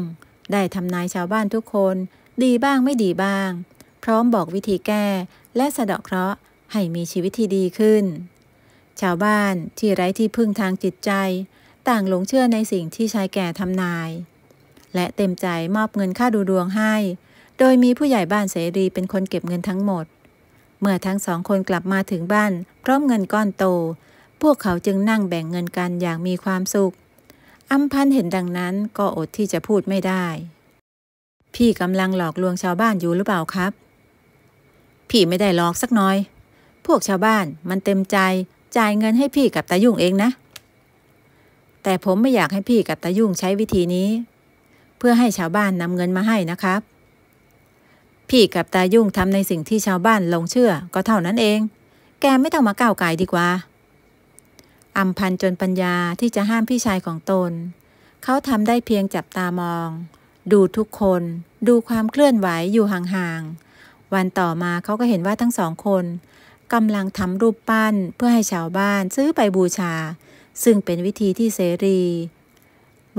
ได้ทำนายชาวบ้านทุกคนดีบ้างไม่ดีบ้าง พร้อมบอกวิธีแก้และสะเดาะเคราะห์ให้มีชีวิตที่ดีขึ้น ชาวบ้านที่ไร้ที่พึ่งทางจิตใจ ต่างหลงเชื่อในสิ่งที่ชายแก่ทำนาย และเต็มใจมอบเงินค่าดูดวงให้โดยมีผู้ใหญ่บ้านเสรีเป็นคนเก็บเงินทั้งหมด เมื่อทั้งสองคนกลับมาถึงบ้าน พร้อมเงินก้อนโต พวกเขาจึงนั่งแบ่งเงินกันอย่างมีความสุข อัมพันเห็นดังนั้นก็อดที่จะพูดไม่ได้ พี่กำลังหลอกลวงชาวบ้านอยู่หรือเปล่าครับ พี่ไม่ได้หลอกสักน้อย พวกชาวบ้านมันเต็มใจ จ่ายเงินให้พี่กับตายุ่งเองนะ แต่ผมไม่อยากให้พี่กับตายุ่งใช้วิธีนี้ เพื่อให้ชาวบ้านนำเงินมาให้นะครับพี่กับตายุ่งทำในสิ่งที่ชาวบ้านลงเชื่อก็เท่านั้นเอง แกไม่ต้องมาก้าวไก่ดีกว่า อัมพันจนปัญญาที่จะห้ามพี่ชายของตน เขาทำได้เพียงจับตามอง ดูทุกคนดูความเคลื่อนไหวอยู่ห่างๆ วันต่อมาเขาก็เห็นว่าทั้งสองคนกำลังทำรูปปั้น เพื่อให้ชาวบ้านซื้อไปบูชา ซึ่งเป็นวิธีที่เสรี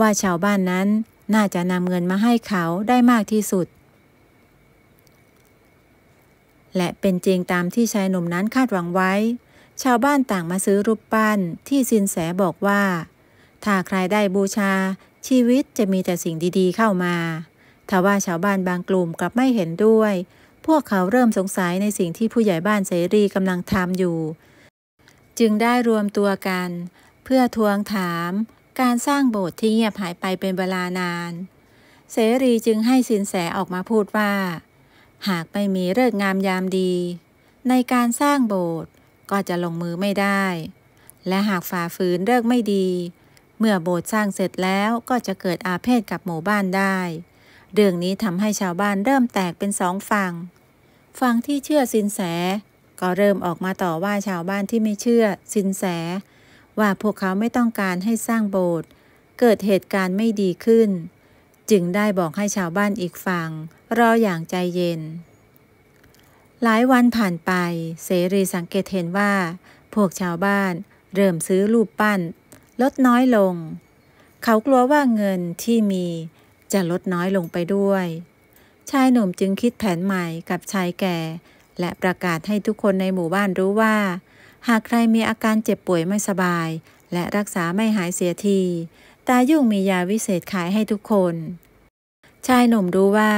ว่าชาวบ้านนั้นน่าจะนำเงินมาให้เขาได้มากที่สุดและเป็นจริงตามที่ชายหนุ่มนั้นคาดหวังไว้ ชาวบ้านต่างมาซื้อรูปปั้นที่ซินแสบอกว่า ถ้าใครได้บูชาชีวิตจะมีแต่สิ่งดีๆเข้ามา ทว่าชาวบ้านบางกลุ่มกลับไม่เห็นด้วย พวกเขาเริ่มสงสัยในสิ่งที่ผู้ใหญ่บ้านเสรีกำลังทำอยู่ จึงได้รวมตัวกัน เพื่อทวงถาม การสร้างโบสถ์ที่เงียบหายไปเป็นเวลานาน เสรีจึงให้สินแสออกมาพูดว่าหากไม่มีเลิกงามยามดี ในการสร้างโบสถ์ก็จะลงมือไม่ได้ และหากฝ่าฝืนเลิกไม่ดี เมื่อโบสถ์สร้างเสร็จแล้วก็จะเกิดอาเพศกับหมู่บ้านได้เรื่องนี้ทำให้ชาวบ้านเริ่มแตกเป็นสองฝั่งฝั่งที่เชื่อสินแส ก็เริ่มออกมาต่อว่าชาวบ้านที่ไม่เชื่อสินแสว่าพวกเขาไม่ต้องการให้สร้างโบสถ์เกิดเหตุการณ์ไม่ดีขึ้น จึงได้บอกให้ชาวบ้านอีกฝั่งรออย่างใจเย็น หลายวันผ่านไปเสรีสังเกตเห็นว่า พวกชาวบ้าน เริ่มซื้อรูปปั้น ลดน้อยลง เขากลัวว่าเงินที่มี จะลดน้อยลงไปด้วย ชายหนุ่มจึงคิดแผนใหม่กับชายแก่ และประกาศให้ทุกคนในหมู่บ้านรู้ว่า หากใครมีอาการเจ็บป่วยไม่สบาย และรักษาไม่หายเสียที ตายุ่งมียาวิเศษขายให้ทุกคน ชายหนุ่มรู้ว่า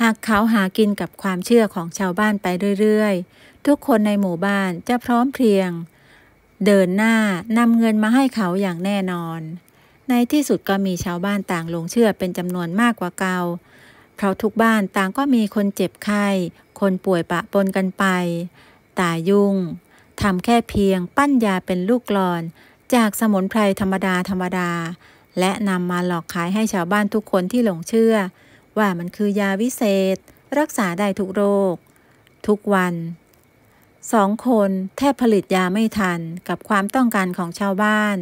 หากเขาหากินกับความเชื่อของชาวบ้านไปเรื่อยๆ ทุกคนในหมู่บ้านจะพร้อมเพรียง เดินหน้านำเงินมาให้เขาอย่างแน่นอน ในที่สุดก็มีชาวบ้านต่างลงเชื่อเป็นจำนวนมากกว่าเกา่าเพราะทุกบ้านต่างก็มีคนเจ็บไข้ คนป่วยปะปนกันไปตายุ่งทำแค่เพียง ปั้นยาเป็นลูกกลอน จากสมุนไพรธรรมดาธรรมดา และนำมาหลอกขายให้ชาวบ้านทุกคนที่หลงเชื่อว่ามันคือยาวิเศษ รักษาได้ทุกโรค ทุกวัน สองคนแทบผลิตยาไม่ทันกับความต้องการของชาวบ้าน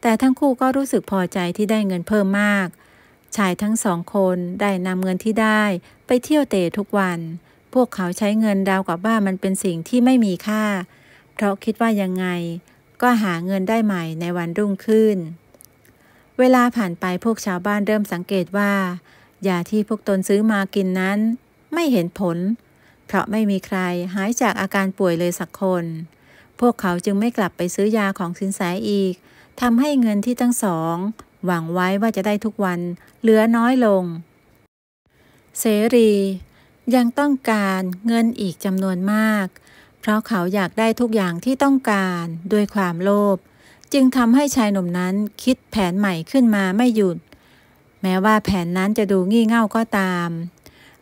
แต่ทั้งคู่ก็รู้สึกพอใจที่ได้เงินเพิ่มมากชายทั้งสองคนได้นำเงินที่ได้ไปเที่ยวเตะทุกวัน พวกเขาใช้เงินดาวกับว่ามันเป็นสิ่งที่ไม่มีค่า เพราะคิดว่ายังไงก็หาเงินได้ใหม่ในวันรุ่งขึ้น เวลาผ่านไปพวกชาวบ้านเริ่มสังเกตว่ายาที่พวกตนซื้อมากินนั้น ไม่เห็นผล เพราะไม่มีใครหายจากอาการป่วยเลยสักคน พวกเขาจึงไม่กลับไปซื้อยาของสินแสอีกทำให้เงินที่ทั้งสอง หวังไว้ว่าจะได้ทุกวันเหลือน้อยลง เสรียังต้องการเงินอีกจำนวนมาก เพราะเขาอยากได้ทุกอย่างที่ต้องการด้วยความโลภจึงทำให้ชายหนุ่มนั้นคิดแผนใหม่ขึ้นมาไม่หยุดแม้ว่าแผนนั้นจะดูงี่เง่าก็ตาม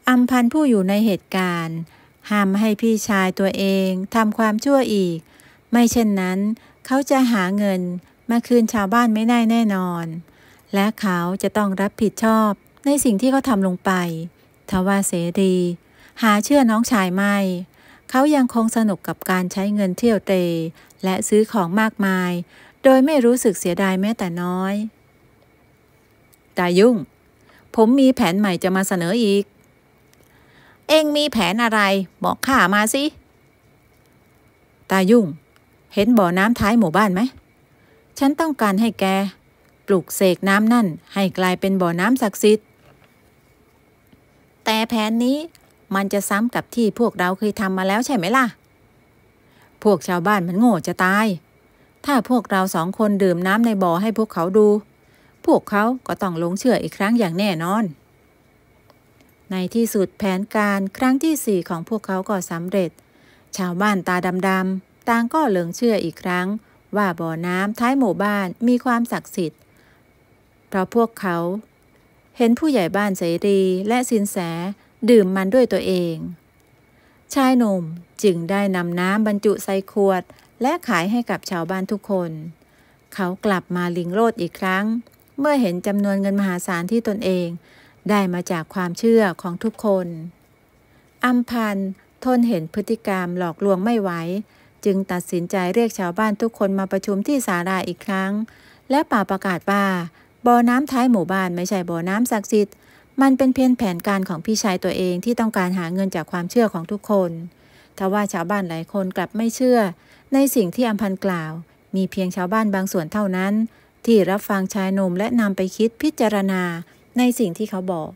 อัมพันผู้อยู่ในเหตุการณ์ห้ามให้พี่ชายตัวเองทำความชั่วอีก ไม่เช่นนั้น เขาจะหาเงินมาคืนชาวบ้านไม่ได้แน่นอน และเขาจะต้องรับผิดชอบในสิ่งที่เขาทำลงไป ทว่าเสรีหาเชื่อน้องชายไม่ เขายังคงสนุกกับการใช้เงินเที่ยวเตะและซื้อของมากมาย โดยไม่รู้สึกเสียดายแม้แต่น้อยตายุ่ง ผมมีแผนใหม่จะมาเสนออีก เองมีแผนอะไร บอกข้ามาสิ ตายุ่ง เห็นบ่อน้ำท้ายหมู่บ้านไหม ฉันต้องการให้แก ปลูกเสกน้ำนั่นให้กลายเป็นบ่อน้ำศักดิ์สิทธิ์ แต่แผนนี้มันจะซ้ำกับที่พวกเราเคยทำมาแล้วใช่ไหมล่ะ พวกชาวบ้านมันโง่จะตาย ถ้าพวกเราสองคนดื่มน้ำในบ่อให้พวกเขาดูพวกเขาก็ต้องหลงเชื่ออีกครั้งอย่างแน่นอน ในที่สุดแผนการครั้งที่สี่ของพวกเขาก็สำเร็จ ชาวบ้านตาดำๆ ต่างก็หลงเชื่ออีกครั้งว่าบ่อน้ำท้ายหมู่บ้านมีความศักดิ์สิทธิ์ เพราะพวกเขา เห็นผู้ใหญ่บ้านเสรีและสินแสดื่มมันด้วยตัวเอง ชายหนุ่มจึงได้นำน้ำบรรจุใส่ขวดและขายให้กับชาวบ้านทุกคน เขากลับมาลิงโลดอีกครั้งเมื่อเห็นจำนวนเงินมหาศาลที่ตนเอง ได้มาจากความเชื่อของทุกคน อัมพันทนเห็นพฤติกรรมหลอกลวงไม่ไหวจึงตัดสินใจเรียกชาวบ้านทุกคนมาประชุมที่ศาลาอีกครั้ง และป่าประกาศว่าบ่อน้ำท้ายหมู่บ้านไม่ใช่บ่อน้ำศักดิ์สิทธิ์มันเป็นเพียงแผนการของพี่ชายตัวเองที่ต้องการหาเงินจากความเชื่อของทุกคนทว่าชาวบ้านหลายคนกลับไม่เชื่อ ในสิ่งที่อัมพันกล่าว มีเพียงชาวบ้านบางส่วนเท่านั้นที่รับฟังชายหนุ่มและนำไปคิดพิจารณาในสิ่งที่เขาบอก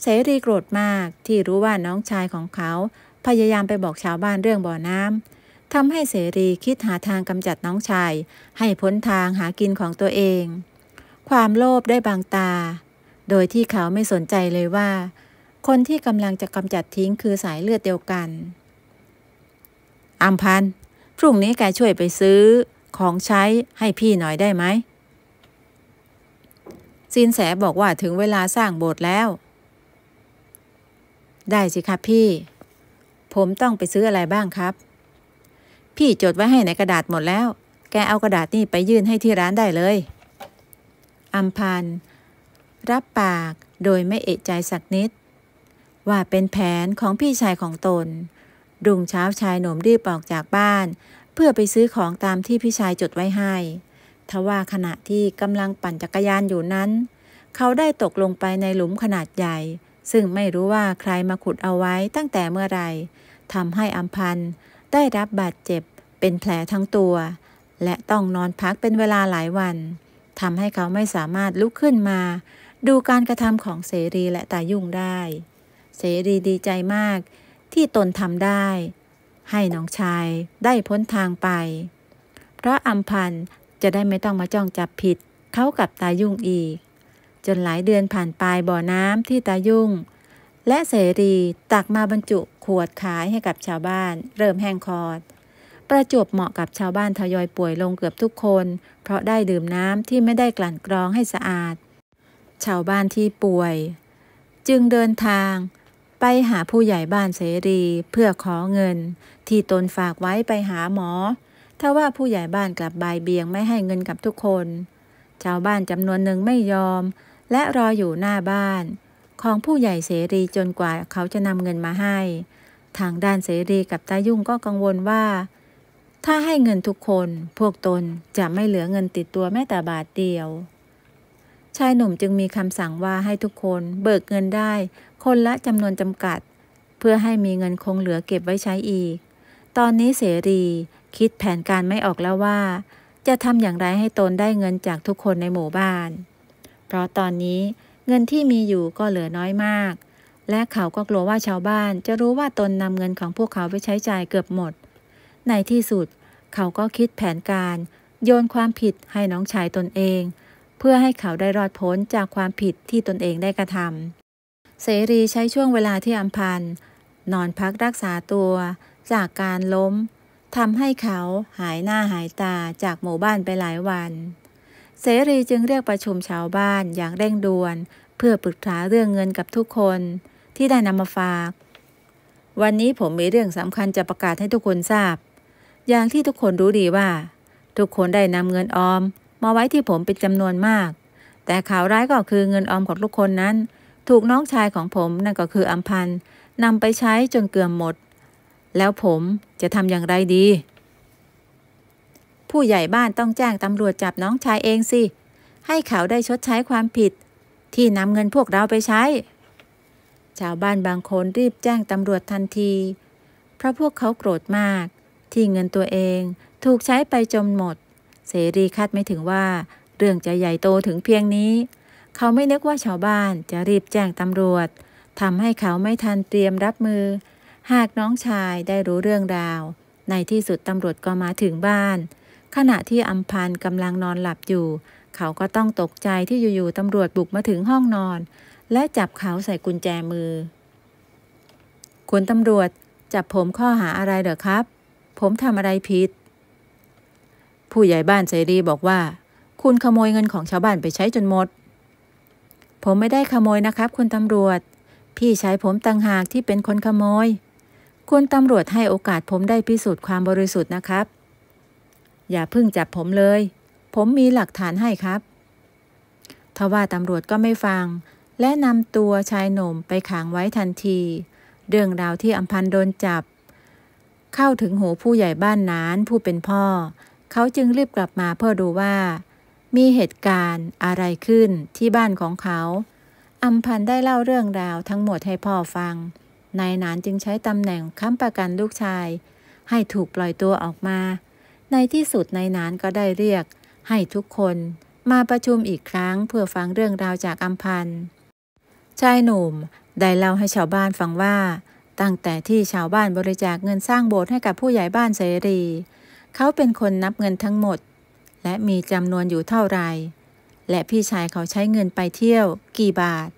เสรีโกรธมากที่รู้ว่าน้องชายของเขา พยายามไปบอกชาวบ้านเรื่องบ่อน้ำทำให้เสรีคิดหาทางกำจัดน้องชาย ให้พ้นทางหากินของตัวเอง ความโลภได้บางตา โดยที่เขาไม่สนใจเลยว่า คนที่กำลังจะกำจัดทิ้งคือสายเลือดเดียวกันอัมพันพรุ่งนี้แกช่วยไปซื้อของใช้ให้พี่หน่อยได้ไหมสินแสบอกว่าถึงเวลาสร้างโบสถ์แล้ว ได้สิครับพี่ ผมต้องไปซื้ออะไรบ้างครับ พี่จดไว้ให้ในกระดาษหมดแล้ว แกเอากระดาษนี่ไปยื่นให้ที่ร้านได้เลย อัมพันรับปากโดยไม่เอะใจสักนิด ว่าเป็นแผนของพี่ชายของตน รุ่งเช้าชายหนุ่มรีบออกจากบ้านเพื่อไปซื้อของตามที่พี่ชายจดไว้ให้ ทว่าขณะที่กำลังปั่นจักรยานอยู่นั้น เขาได้ตกลงไปในหลุมขนาดใหญ่ ซึ่งไม่รู้ว่าใครมาขุดเอาไว้ตั้งแต่เมื่อไร ทำให้อัมพันได้รับบาดเจ็บ เป็นแผลทั้งตัว และต้องนอนพักเป็นเวลาหลายวัน ทำให้เขาไม่สามารถลุกขึ้นมา ดูการกระทำของเสรีและตายุ่งได้ เสรีดีใจมาก ที่ตนทำได้ให้น้องชายได้พ้นทางไป เพราะอัมพันจะได้ไม่ต้องมาจ้องจับผิด เขากับตายุ่งอีก จนหลายเดือนผ่านไปบ่อน้ำที่ตายุ่ง และเสรีตักมาบรรจุขวดขายให้กับชาวบ้าน เริ่มแห้งคอด ประจบเหมาะกับชาวบ้านทยอยป่วยลงเกือบทุกคน เพราะได้ดื่มน้ำที่ไม่ได้กลั่นกรองให้สะอาด ชาวบ้านที่ป่วย จึงเดินทางไปหาผู้ใหญ่บ้านเสรีเพื่อขอเงิน ที่ตนฝากไว้ไปหาหมอ ถ้าว่าผู้ใหญ่บ้านกลับบายเบียงไม่ให้เงินกับทุกคน ชาวบ้านจำนวนหนึ่งไม่ยอม และรออยู่หน้าบ้าน ของผู้ใหญ่เสรีจนกว่าเขาจะนำเงินมาให้ ทางด้านเสรีกับตายุ่งก็กังวลว่า ถ้าให้เงินทุกคนพวกตนจะไม่เหลือเงินติดตัวแม้แต่บาทเดียว ชายหนุ่มจึงมีคำสั่งว่าให้ทุกคนเบิกเงินได้คนละจำนวนจำกัด เพื่อให้มีเงินคงเหลือเก็บไว้ใช้อีก ตอนนี้เสรีคิดแผนการไม่ออกแล้วว่า จะทำอย่างไรให้ตนได้เงินจากทุกคนในหมู่บ้าน เพราะตอนนี้เงินที่มีอยู่ก็เหลือน้อยมาก และเขาก็กลัวว่าชาวบ้านจะรู้ว่าตนนำเงินของพวกเขาไปใช้จ่ายเกือบหมด ในที่สุดเขาก็คิดแผนการ โยนความผิดให้น้องชายตนเอง เพื่อให้เขาได้รอดพ้นจากความผิดที่ตนเองได้กระทำเสรีใช้ช่วงเวลาที่อัมพันนอนพักรักษาตัว จากการล้มทำให้เขาหายหน้าหายตาจากหมู่บ้านไปหลายวัน เสรีจึงเรียกประชุมชาวบ้านอย่างเร่งด่วน เพื่อปรึกษาเรื่องเงินกับทุกคนที่ได้นำมาฝาก วันนี้ผมมีเรื่องสำคัญจะประกาศให้ทุกคนทราบ อย่างที่ทุกคนรู้ดีว่า ทุกคนได้นำเงินออมมาไว้ที่ผมเป็นจำนวนมาก แต่ข่าวร้ายก็คือเงินออมของทุกคนนั้นถูกน้องชายของผมนั่นก็คืออัมพันนำไปใช้จนเกือบหมด แล้วผมจะทำอย่างไรดี ผู้ใหญ่บ้านต้องแจ้งตำรวจจับน้องชายเองสิให้เขาได้ชดใช้ความผิด ที่นำเงินพวกเราไปใช้ชาวบ้านบางคนรีบแจ้งตำรวจทันที เพราะพวกเขาโกรธมาก ที่เงินตัวเองถูกใช้ไปจมหมด เสรีคาดไม่ถึงว่า เรื่องจะใหญ่โตถึงเพียงนี้เขาไม่นึกว่าชาวบ้านจะรีบแจ้งตำรวจทำให้เขาไม่ทันเตรียมรับมือ หากน้องชายได้รู้เรื่องราว ในที่สุดตำรวจก็มาถึงบ้าน ขณะที่อัมพันกำลังนอนหลับอยู่ เขาก็ต้องตกใจที่อยู่ๆตำรวจบุกมาถึงห้องนอน และจับเขาใส่กุญแจมือ คุณตำรวจจับผมข้อหาอะไรเหรอครับ ผมทำอะไรผิดผู้ใหญ่บ้านเสรีบอกว่า คุณขโมยเงินของชาวบ้านไปใช้จนหมดผมไม่ได้ขโมยนะครับคุณตำรวจ พี่ชายผมต่างหากที่เป็นคนขโมย คุณตำรวจให้โอกาสผมได้พิสูจน์ความบริสุทธิ์นะครับ อย่าพึ่งจับผมเลย ผมมีหลักฐานให้ครับ ทว่าตำรวจก็ไม่ฟัง และนำตัวชายหนุ่มไปขังไว้ทันที เรื่องราวที่อัมพันโดนจับ เข้าถึงหูผู้ใหญ่บ้านนานผู้เป็นพ่อ เขาจึงรีบกลับมาเพื่อดูว่ามีเหตุการณ์อะไรขึ้นที่บ้านของเขา อัมพันได้เล่าเรื่องราวทั้งหมดให้พ่อฟัง นายนานจึงใช้ตำแหน่งค้ำประกันลูกชาย ให้ถูกปล่อยตัวออกมา ในที่สุดนายนานก็ได้เรียก ให้ทุกคนมาประชุมอีกครั้ง เพื่อฟังเรื่องราวจากอัมพันชายหนุ่มได้เล่าให้ชาวบ้านฟังว่าตั้งแต่ที่ชาวบ้านบริจาคเงินสร้างโบสถ์ให้กับผู้ใหญ่บ้านเสรี เขาเป็นคนนับเงินทั้งหมดและมีจำนวนอยู่เท่าไหร่และพี่ชายเขาใช้เงินไปเที่ยวกี่บาท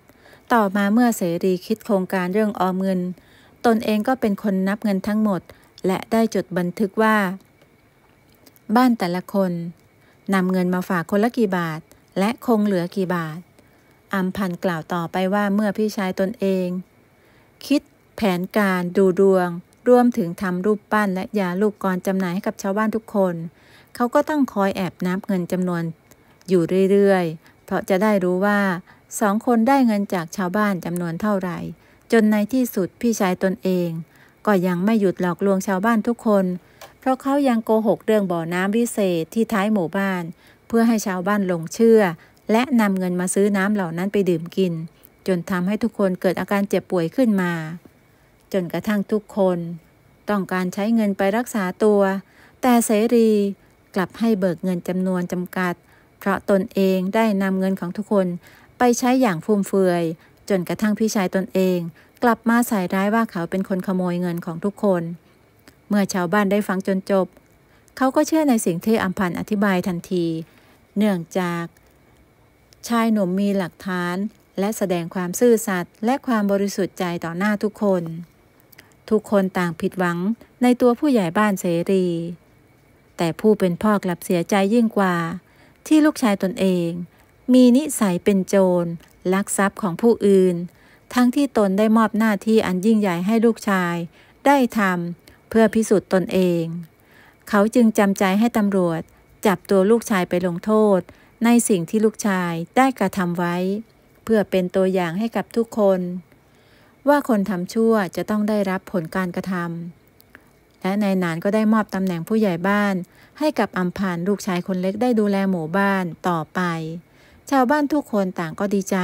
ต่อมาเมื่อเสรีคิดโครงการเรื่องออมเงิน ตนเองก็เป็นคนนับเงินทั้งหมด และได้จดบันทึกว่า บ้านแต่ละคนนำเงินมาฝากคนละกี่บาท และคงเหลือกี่บาท อัมพันกล่าวต่อไปว่าเมื่อพี่ชายตนเอง คิดแผนการ ดูดวง รวมถึงทำรูปปั้นและยาลูกกรจำหน่ายให้กับชาวบ้านทุกคนเขาก็ต้องคอยแอบนับเงินจำนวนอยู่เรื่อยๆเพราะจะได้รู้ว่าสองคนได้เงินจากชาวบ้านจำนวนเท่าไหร่ จนในที่สุดพี่ชายตนเอง ก็ยังไม่หยุดหลอกลวงชาวบ้านทุกคน เพราะเขายังโกหกเรื่องบ่อน้ำวิเศษที่ท้ายหมู่บ้าน เพื่อให้ชาวบ้านหลงเชื่อ และนำเงินมาซื้อน้ำเหล่านั้นไปดื่มกิน จนทำให้ทุกคนเกิดอาการเจ็บป่วยขึ้นมา จนกระทั่งทุกคน ต้องการใช้เงินไปรักษาตัว แต่เสรีกลับให้เบิกเงินจำนวนจำกัด เพราะตนเองได้นำเงินของทุกคนไปใช้อย่างฟุ่มเฟือย จนกระทั่งพี่ชายตนเอง กลับมาใส่ร้ายว่าเขาเป็นคนขโมยเงินของทุกคน เมื่อชาวบ้านได้ฟังจนจบ เขาก็เชื่อในสิ่งที่อัมพันอธิบายทันที เนื่องจากชายหนุ่มมีหลักฐานและแสดงความซื่อสัตย์และความบริสุทธิ์ใจต่อหน้าทุกคน ทุกคนต่างผิดหวังในตัวผู้ใหญ่บ้านเสรีแต่ ผู้เป็น พ่อ กลับเสียใจยิ่งกว่า ที่ลูกชายตนเอง มีนิสัยเป็นโจร ลักทรัพย์ของผู้อื่น ทั้งที่ตนได้มอบหน้าที่อันยิ่งใหญ่ให้ลูกชาย ได้ทำเพื่อพิสูจน์ตนเอง เขาจึงจำใจให้ตำรวจ จับตัวลูกชายไปลงโทษ ในสิ่งที่ลูกชายได้กระทำไว้ เพื่อเป็นตัวอย่างให้กับทุกคน ว่าคนทำชั่วจะต้องได้รับผลการกระทำและนายนานก็ได้มอบตำแหน่งผู้ ใหญ่บ้านให้กับอัมพันลูกชายคนเล็กได้ดูแลหมู่บ้านต่อไป ชาวบ้านทุกคนต่างก็ดีใจ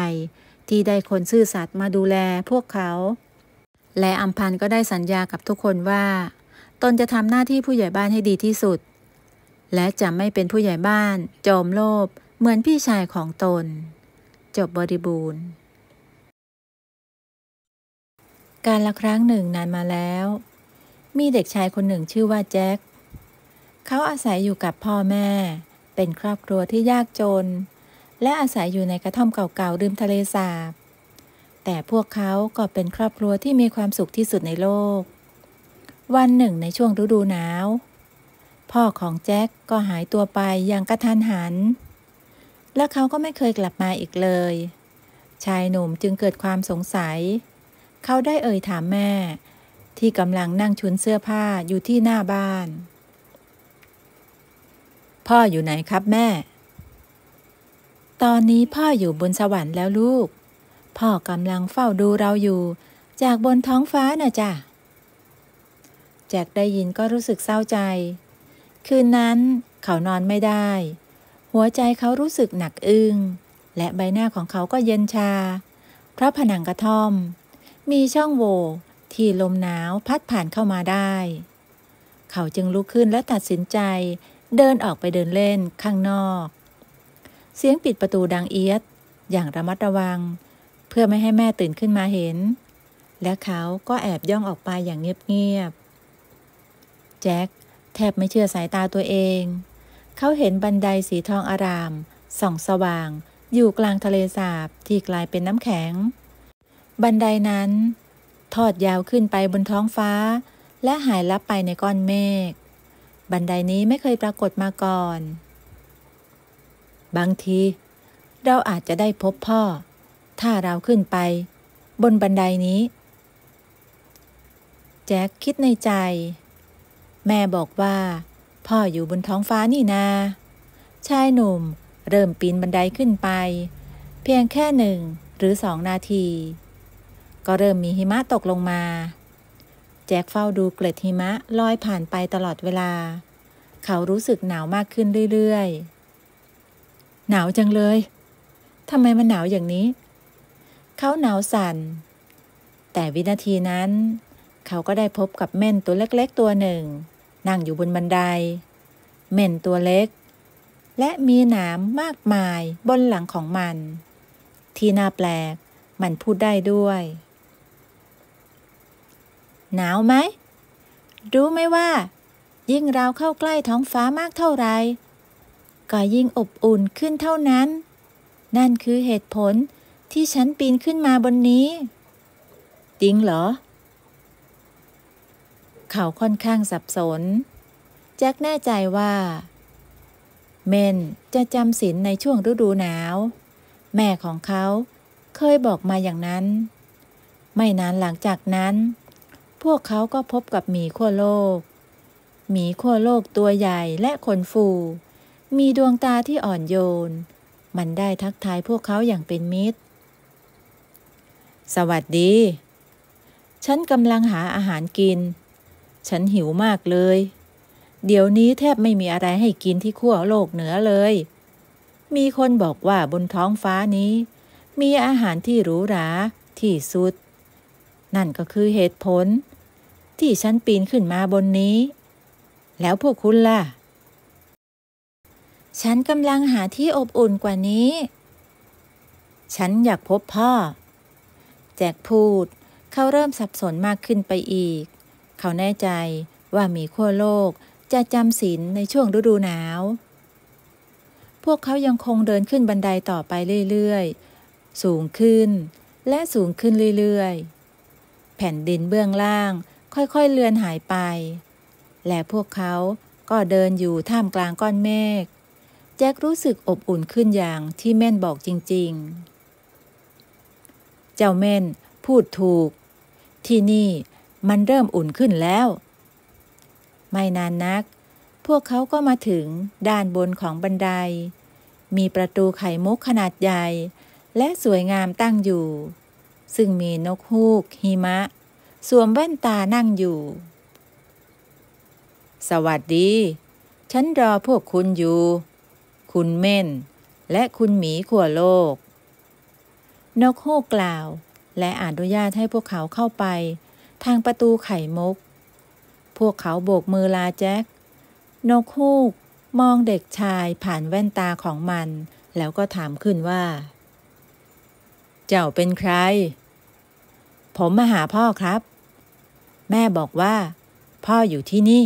ที่ ได้ คนซื่อสัตย์มาดูแลพวกเขา และอัมพันก็ได้สัญญากับทุกคนว่า ตนจะทำหน้าที่ผู้ใหญ่บ้านให้ดีที่สุด และ จะ ไม่เป็นผู้ใหญ่บ้านจอมโลภเหมือนพี่ชายของตน จบบริบูรณ์ การละครั้งหนึ่งนานมาแล้วมีเด็กชายคนหนึ่งชื่อว่าแจ็ค เขาอาศัยอยู่กับพ่อแม่ เป็นครอบครัวที่ยากจน และอาศัยอยู่ในกระท่อมเก่าๆริมทะเลสาบ แต่พวกเขาก็เป็นครอบครัวที่มีความสุขที่สุดในโลก วันหนึ่งในช่วงฤดูหนาว พ่อของแจ็คก็หายตัวไปอย่างกระทันหันและเขาก็ไม่เคยกลับมาอีกเลย ชายหนุ่มจึงเกิดความสงสัย เขาได้เอ่ยถามแม่ที่กำลังนั่งชุนเสื้อผ้าอยู่ที่หน้าบ้าน พ่ออยู่ไหนครับแม่ ตอนนี้พ่ออยู่บนสวรรค์แล้วลูก พ่อกำลังเฝ้าดูเราอยู่ จากบนท้องฟ้านะจ๊ะแจ็คได้ยินก็รู้สึกเศร้าใจ คืนนั้นเขานอนไม่ได้ หัวใจเขารู้สึกหนักอึง้ง และใบหน้าของเขาก็เย็นชา เพราะผนังกระท่อม มีช่องโหว่ที่ลมหนาวพัดผ่านเข้ามาได้ เขาจึงลุกขึ้นและตัดสินใจเดินออกไปเดินเล่นข้างนอก เสียงปิดประตูดังเอียด อย่างระมัดระวัง เพื่อไม่ให้แม่ตื่นขึ้นมาเห็น และเขาก็แอบย่องออกไปอย่างเงียบ ๆแจ็คแทบไม่เชื่อสายตาตัวเอง เขาเห็นบันไดสีทองอารามส่องสว่าง อยู่กลางทะเลสาบที่กลายเป็นน้ำแข็ง บันไดนั้นทอดยาวขึ้นไปบนท้องฟ้า และหายลับไปในก้อนเมฆ บันไดนี้ไม่เคยปรากฏมาก่อน บางที เราอาจจะได้พบพ่อ ถ้าเราขึ้นไปบนบันไดนี้ แจ็คคิดในใจ แม่บอกว่า พ่ออยู่บนท้องฟ้านี่นา ชายหนุ่มเริ่มปีนบันไดขึ้นไป เพียงแค่หนึ่งหรือสองนาทีก็เริ่มมีหิมะตกลงมา แจ็คเฝ้าดูเกล็ดหิมะลอยผ่านไปตลอดเวลา เขารู้สึกหนาวมากขึ้นเรื่อยๆ หนาวจังเลย ทำไมมันหนาวอย่างนี้ เขาหนาวสัน่น แต่วินาทีนั้น เขาก็ได้พบกับเม่นตัวเล็ก ๆตัวหนึ่ง นั่งอยู่บนบันไดเม่นตัวเล็ก และมีหนามมากมายบนหลังของมัน ที่น่าแปลก มันพูดได้ด้วยหนาวไหม รู้ไหมว่า ยิ่งเราเข้าใกล้ท้องฟ้ามากเท่าไรก็ยิ่งอบอุ่นขึ้นเท่านั้น นั่นคือเหตุผลที่ฉันปีนขึ้นมาบนนี้จริงเหรอ เขาค่อนข้างสับสน แจ็คแน่ใจว่า เมนจะจำศีลในช่วงฤดูหนาว แม่ของเขาเคยบอกมาอย่างนั้น ไม่นานหลังจากนั้นพวกเขาก็พบกับหมีขั้วโลก หมีขั้วโลกตัวใหญ่และขนฟู มีดวงตาที่อ่อนโยน มันได้ทักทายพวกเขาอย่างเป็นมิตร สวัสดี ฉันกำลังหาอาหารกิน ฉันหิวมากเลย เดี๋ยวนี้แทบไม่มีอะไรให้กินที่ขั้วโลกเหนือเลย มีคนบอกว่าบนท้องฟ้านี้ มีอาหารที่หรูหราที่สุด นั่นก็คือเหตุผลที่ฉันปีนขึ้นมาบนนี้ แล้วพวกคุณล่ะ ฉันกำลังหาที่อบอุ่นกว่านี้ ฉันอยากพบพ่อ แจกพูด เขาเริ่มสับสนมากขึ้นไปอีก เขาแน่ใจว่ามีขั้วโลกจะจำศีลในช่วงฤดูหนาว พวกเขายังคงเดินขึ้นบันไดต่อไปเรื่อย ๆ สูงขึ้น และสูงขึ้นเรื่อยๆ แผ่นดินเบื้องล่างค่อยๆ เลือนหายไป และพวกเขาก็เดินอยู่ท่ามกลางก้อนเมฆ แจ็ครู้สึกอบอุ่นขึ้นอย่างที่แม่นบอกจริง ๆ เจ้าแม่นพูดถูก ที่นี่มันเริ่มอุ่นขึ้นแล้ว ไม่นานนัก พวกเขาก็มาถึงด้านบนของบันได มีประตูไขมุกขนาดใหญ่และสวยงามตั้งอยู่ ซึ่งมีนกฮูกหิมะสวมแว่นตานั่งอยู่ สวัสดี ฉันรอพวกคุณอยู่ คุณเม่น และคุณหมีขัวโลก นกฮูกกล่าว และอนุญาตให้พวกเขาเข้าไป ทางประตูไข่มุกพวกเขาโบกมือลาแจ็ค นกฮูกมองเด็กชายผ่านแว่นตาของมัน แล้วก็ถามขึ้นว่า เจ้าเป็นใครผมมาหาพ่อครับ แม่บอกว่า พ่ออยู่ที่นี่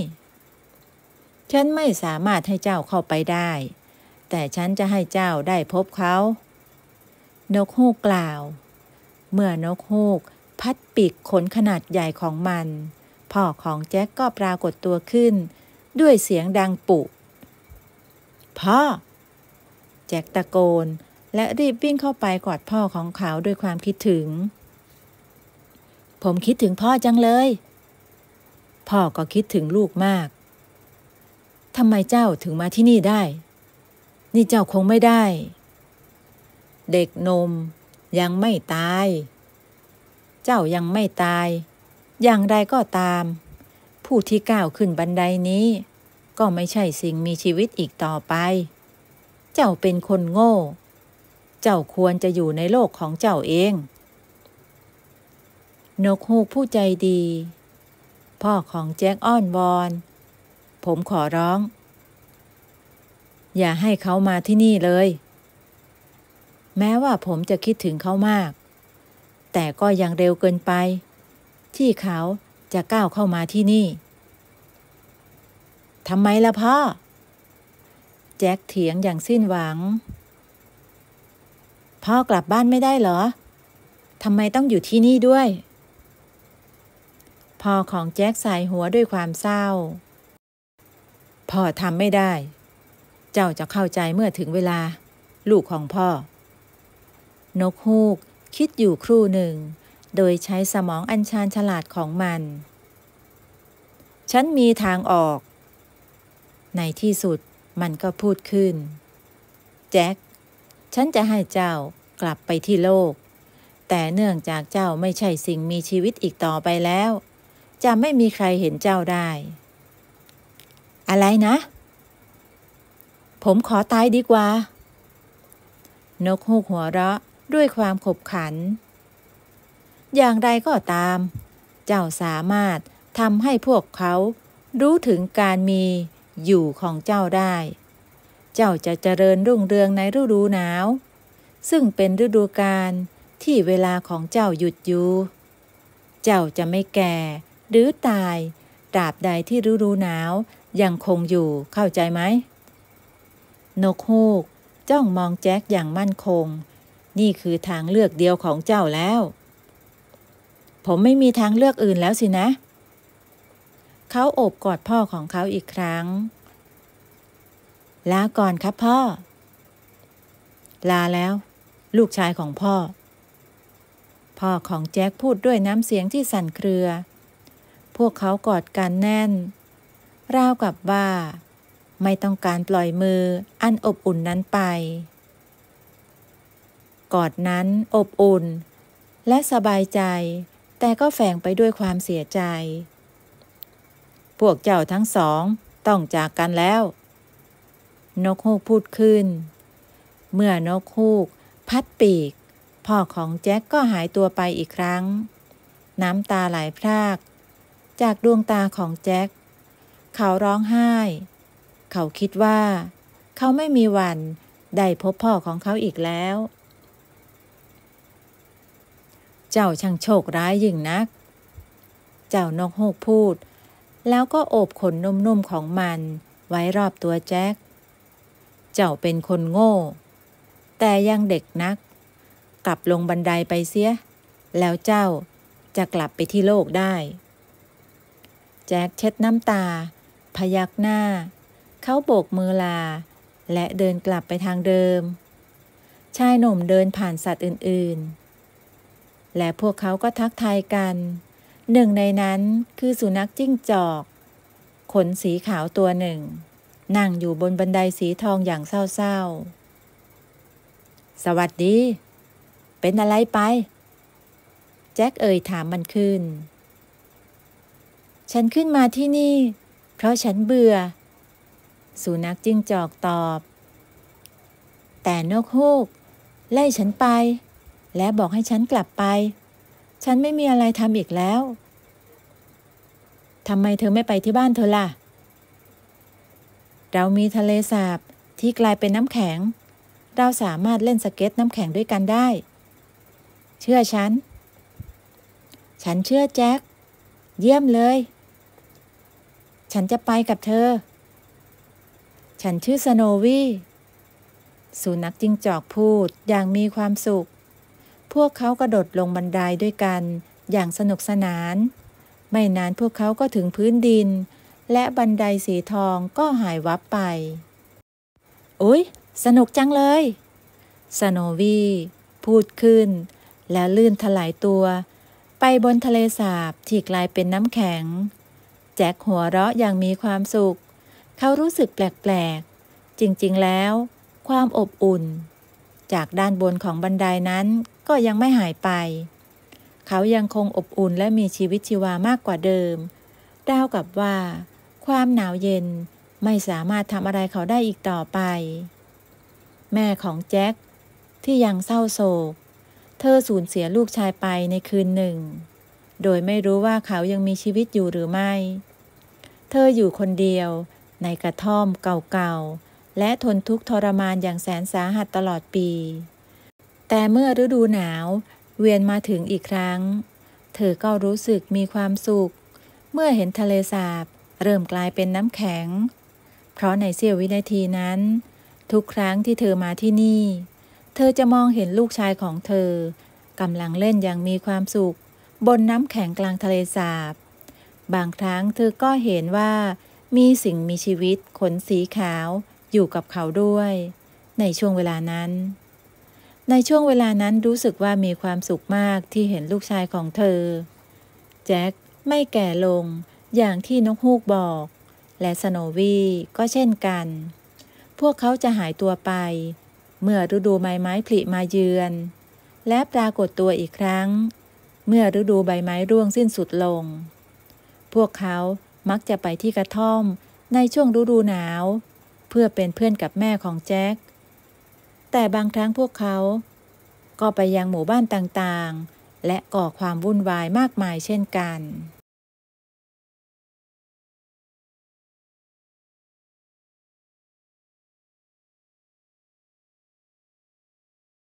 ฉันไม่สามารถให้เจ้าเข้าไปได้ แต่ฉันจะให้เจ้าได้พบเขา นกฮูกกล่าว เมื่อนกฮูกพัดปีกขนขนาดใหญ่ของมัน พ่อของแจ็คก็ปรากฏตัวขึ้น ด้วยเสียงดังปุ พ่อ แจ็คตะโกนและรีบวิ่งเข้าไปกอดพ่อของเขาด้วยความคิดถึงผมคิดถึงพ่อจังเลย พ่อก็คิดถึงลูกมาก ทำไมเจ้าถึงมาที่นี่ได้ นี่เจ้าคงไม่ได้ เด็กนมยังไม่ตาย เจ้ายังไม่ตาย อย่างไรก็ตาม ผู้ที่ก้าวขึ้นบันไดนี้ ก็ไม่ใช่สิ่งมีชีวิตอีกต่อไป เจ้าเป็นคนโง่ เจ้าควรจะอยู่ในโลกของเจ้าเองนกฮูกผู้ใจดี พ่อของแจ็คอ้อนวอน ผมขอร้อง อย่าให้เขามาที่นี่เลย แม้ว่าผมจะคิดถึงเขามาก แต่ก็ยังเร็วเกินไป ที่เขาจะก้าวเข้ามาที่นี่ทำไมล่ะพ่อแจ็คเถียงอย่างสิ้นหวัง พ่อกลับบ้านไม่ได้เหรอทำไมต้องอยู่ที่นี่ด้วยพ่อของแจ็คสายหัวด้วยความเศร้า พ่อทำไม่ได้ เจ้าจะเข้าใจเมื่อถึงเวลาลูกของพ่อ นกฮูกคิดอยู่ครู่หนึ่ง โดยใช้สมองอัญชานฉลาดของมัน ฉันมีทางออก ในที่สุดมันก็พูดขึ้น แจ็ค ฉันจะให้เจ้ากลับไปที่โลก แต่เนื่องจากเจ้าไม่ใช่สิ่งมีชีวิตอีกต่อไปแล้วจะไม่มีใครเห็นเจ้าได้ อะไรนะ ผมขอตายดีกว่า นกฮูกหัวเราะด้วยความขบขัน อย่างไรก็ตาม เจ้าสามารถทำให้พวกเขารู้ถึงการมีอยู่ของเจ้าได้ เจ้าจะเจริญรุ่งเรืองในฤดูหนาว ซึ่งเป็นฤดูการที่เวลาของเจ้าหยุดอยู่เจ้าจะไม่แก่หรือตาย ตราบใดที่ฤดูหนาว ยังคงอยู่ เข้าใจไหม นกฮูกจ้องมองแจ็คอย่างมั่นคง นี่คือทางเลือกเดียวของเจ้าแล้ว ผมไม่มีทางเลือกอื่นแล้วสินะ เขาโอบกอดพ่อของเขาอีกครั้งลาก่อนครับพ่อ ลาแล้ว ลูกชายของพ่อ พ่อของแจ็คพูดด้วยน้ำเสียงที่สั่นเครือพวกเขากอดกันแน่นราวกับว่า ไม่ต้องการปล่อยมืออันอบอุ่นนั้นไปกอดนั้นอบอุ่น และสบายใจ แต่ก็แฝงไปด้วยความเสียใจพวกเจ้าทั้งสองต้องจากกันแล้ว นกฮูกพูดขึ้น เมื่อนกฮูก พัดปีก พ่อของแจ็คก็หายตัวไปอีกครั้ง น้ำตาไหลพรากจากดวงตาของแจ็ค เขาร้องไห้ เขาคิดว่า เขาไม่มีวันได้พบพ่อของเขาอีกแล้ว เจ้าช่างโชคร้ายยิ่งนัก เจ้านกฮูกพูด แล้วก็โอบขนนุ่มๆของมันไว้รอบตัวแจ็ค เจ้าเป็นคนโง่ แต่ยังเด็กนัก กลับลงบันไดไปเสียแล้วเจ้าจะกลับไปที่โลกได้แจ็คเช็ดน้ำตา พยักหน้า เขาโบกมือลา และเดินกลับไปทางเดิมชายหนุ่มเดินผ่านสัตว์อื่นๆ และพวกเขาก็ทักทายกัน หนึ่งในนั้นคือสุนัขจิ้งจอก ขนสีขาวตัวหนึ่ง นั่งอยู่บนบันไดสีทองอย่างเศร้าๆ สวัสดี เป็นอะไรไป แจ็คเอ่ยถามมันขึ้นฉันขึ้นมาที่นี่ เพราะฉันเบื่อสุนัขจึงจอกตอบ แต่นกฮูก ไล่ฉันไป และบอกให้ฉันกลับไป ฉันไม่มีอะไรทำอีกแล้วทำไมเธอไม่ไปที่บ้านเธอล่ะเรามีทะเลสาบที่กลายเป็นน้ำแข็ง เราสามารถเล่นสเก็ตน้ำแข็งด้วยกันได้ เชื่อฉัน ฉันเชื่อแจ็คเยี่ยมเลยฉันจะไปกับเธอ ฉันชื่อสโนวี่ สุนัขจิงจอกพูดอย่างมีความสุข พวกเขากระโดดลงบันไดด้วยกัน อย่างสนุกสนาน ไม่นานพวกเขาก็ถึงพื้นดิน และบันไดสีทองก็หายวับไป อุ๊ย สนุกจังเลย สโนวีพูดขึ้น และลื่นถลายตัว ไปบนทะเลสาบที่กลายเป็นน้ำแข็งแจ็คหัวเราะอย่างมีความสุข เขารู้สึกแปลกๆ จริงๆแล้ว ความอบอุ่น จากด้านบนของบันไดนั้นก็ยังไม่หายไป เขายังคงอบอุ่นและมีชีวิตชีวามากกว่าเดิมราวกับว่า ความหนาวเย็นไม่สามารถทำอะไรเขาได้อีกต่อไป แม่ของแจ็ค ที่ยังเศร้าโศก เธอสูญเสียลูกชายไปในคืนหนึ่งโดยไม่รู้ว่าเขายังมีชีวิตอยู่หรือไม่ เธออยู่คนเดียวในกระท่อมเก่าๆ และทนทุกข์ทรมานอย่างแสนสาหัสตลอดปี แต่เมื่อฤดูหนาวเวียนมาถึงอีกครั้ง เธอก็รู้สึกมีความสุข เมื่อเห็นทะเลสาบเริ่มกลายเป็นน้ำแข็ง เพราะในเสี้ยววินาทีนั้น ทุกครั้งที่เธอมาที่นี่ เธอจะมองเห็นลูกชายของเธอกำลังเล่นอย่างมีความสุขบนน้ำแข็งกลางทะเลสาบบางครั้งเธอก็เห็นว่ามีสิ่งมีชีวิตขนสีขาวอยู่กับเขาด้วย ในช่วงเวลานั้น ในช่วงเวลานั้นรู้สึกว่ามีความสุขมากที่เห็นลูกชายของเธอ แจ็คไม่แก่ลงอย่างที่นกฮูกบอก และสโนวีก็เช่นกัน พวกเขาจะหายตัวไป เมื่อฤดูใบไม้ผลิมาเยือน และปรากฏตัวอีกครั้งเมื่อฤดูใบไม้ร่วงสิ้นสุดลง พวกเขามักจะไปที่กระท่อมในช่วงฤดูหนาว เพื่อเป็นเพื่อนกับแม่ของแจ็ค แต่บางครั้งพวกเขา ก็ไปยังหมู่บ้านต่างๆ และก่อความวุ่นวายมากมายเช่นกัน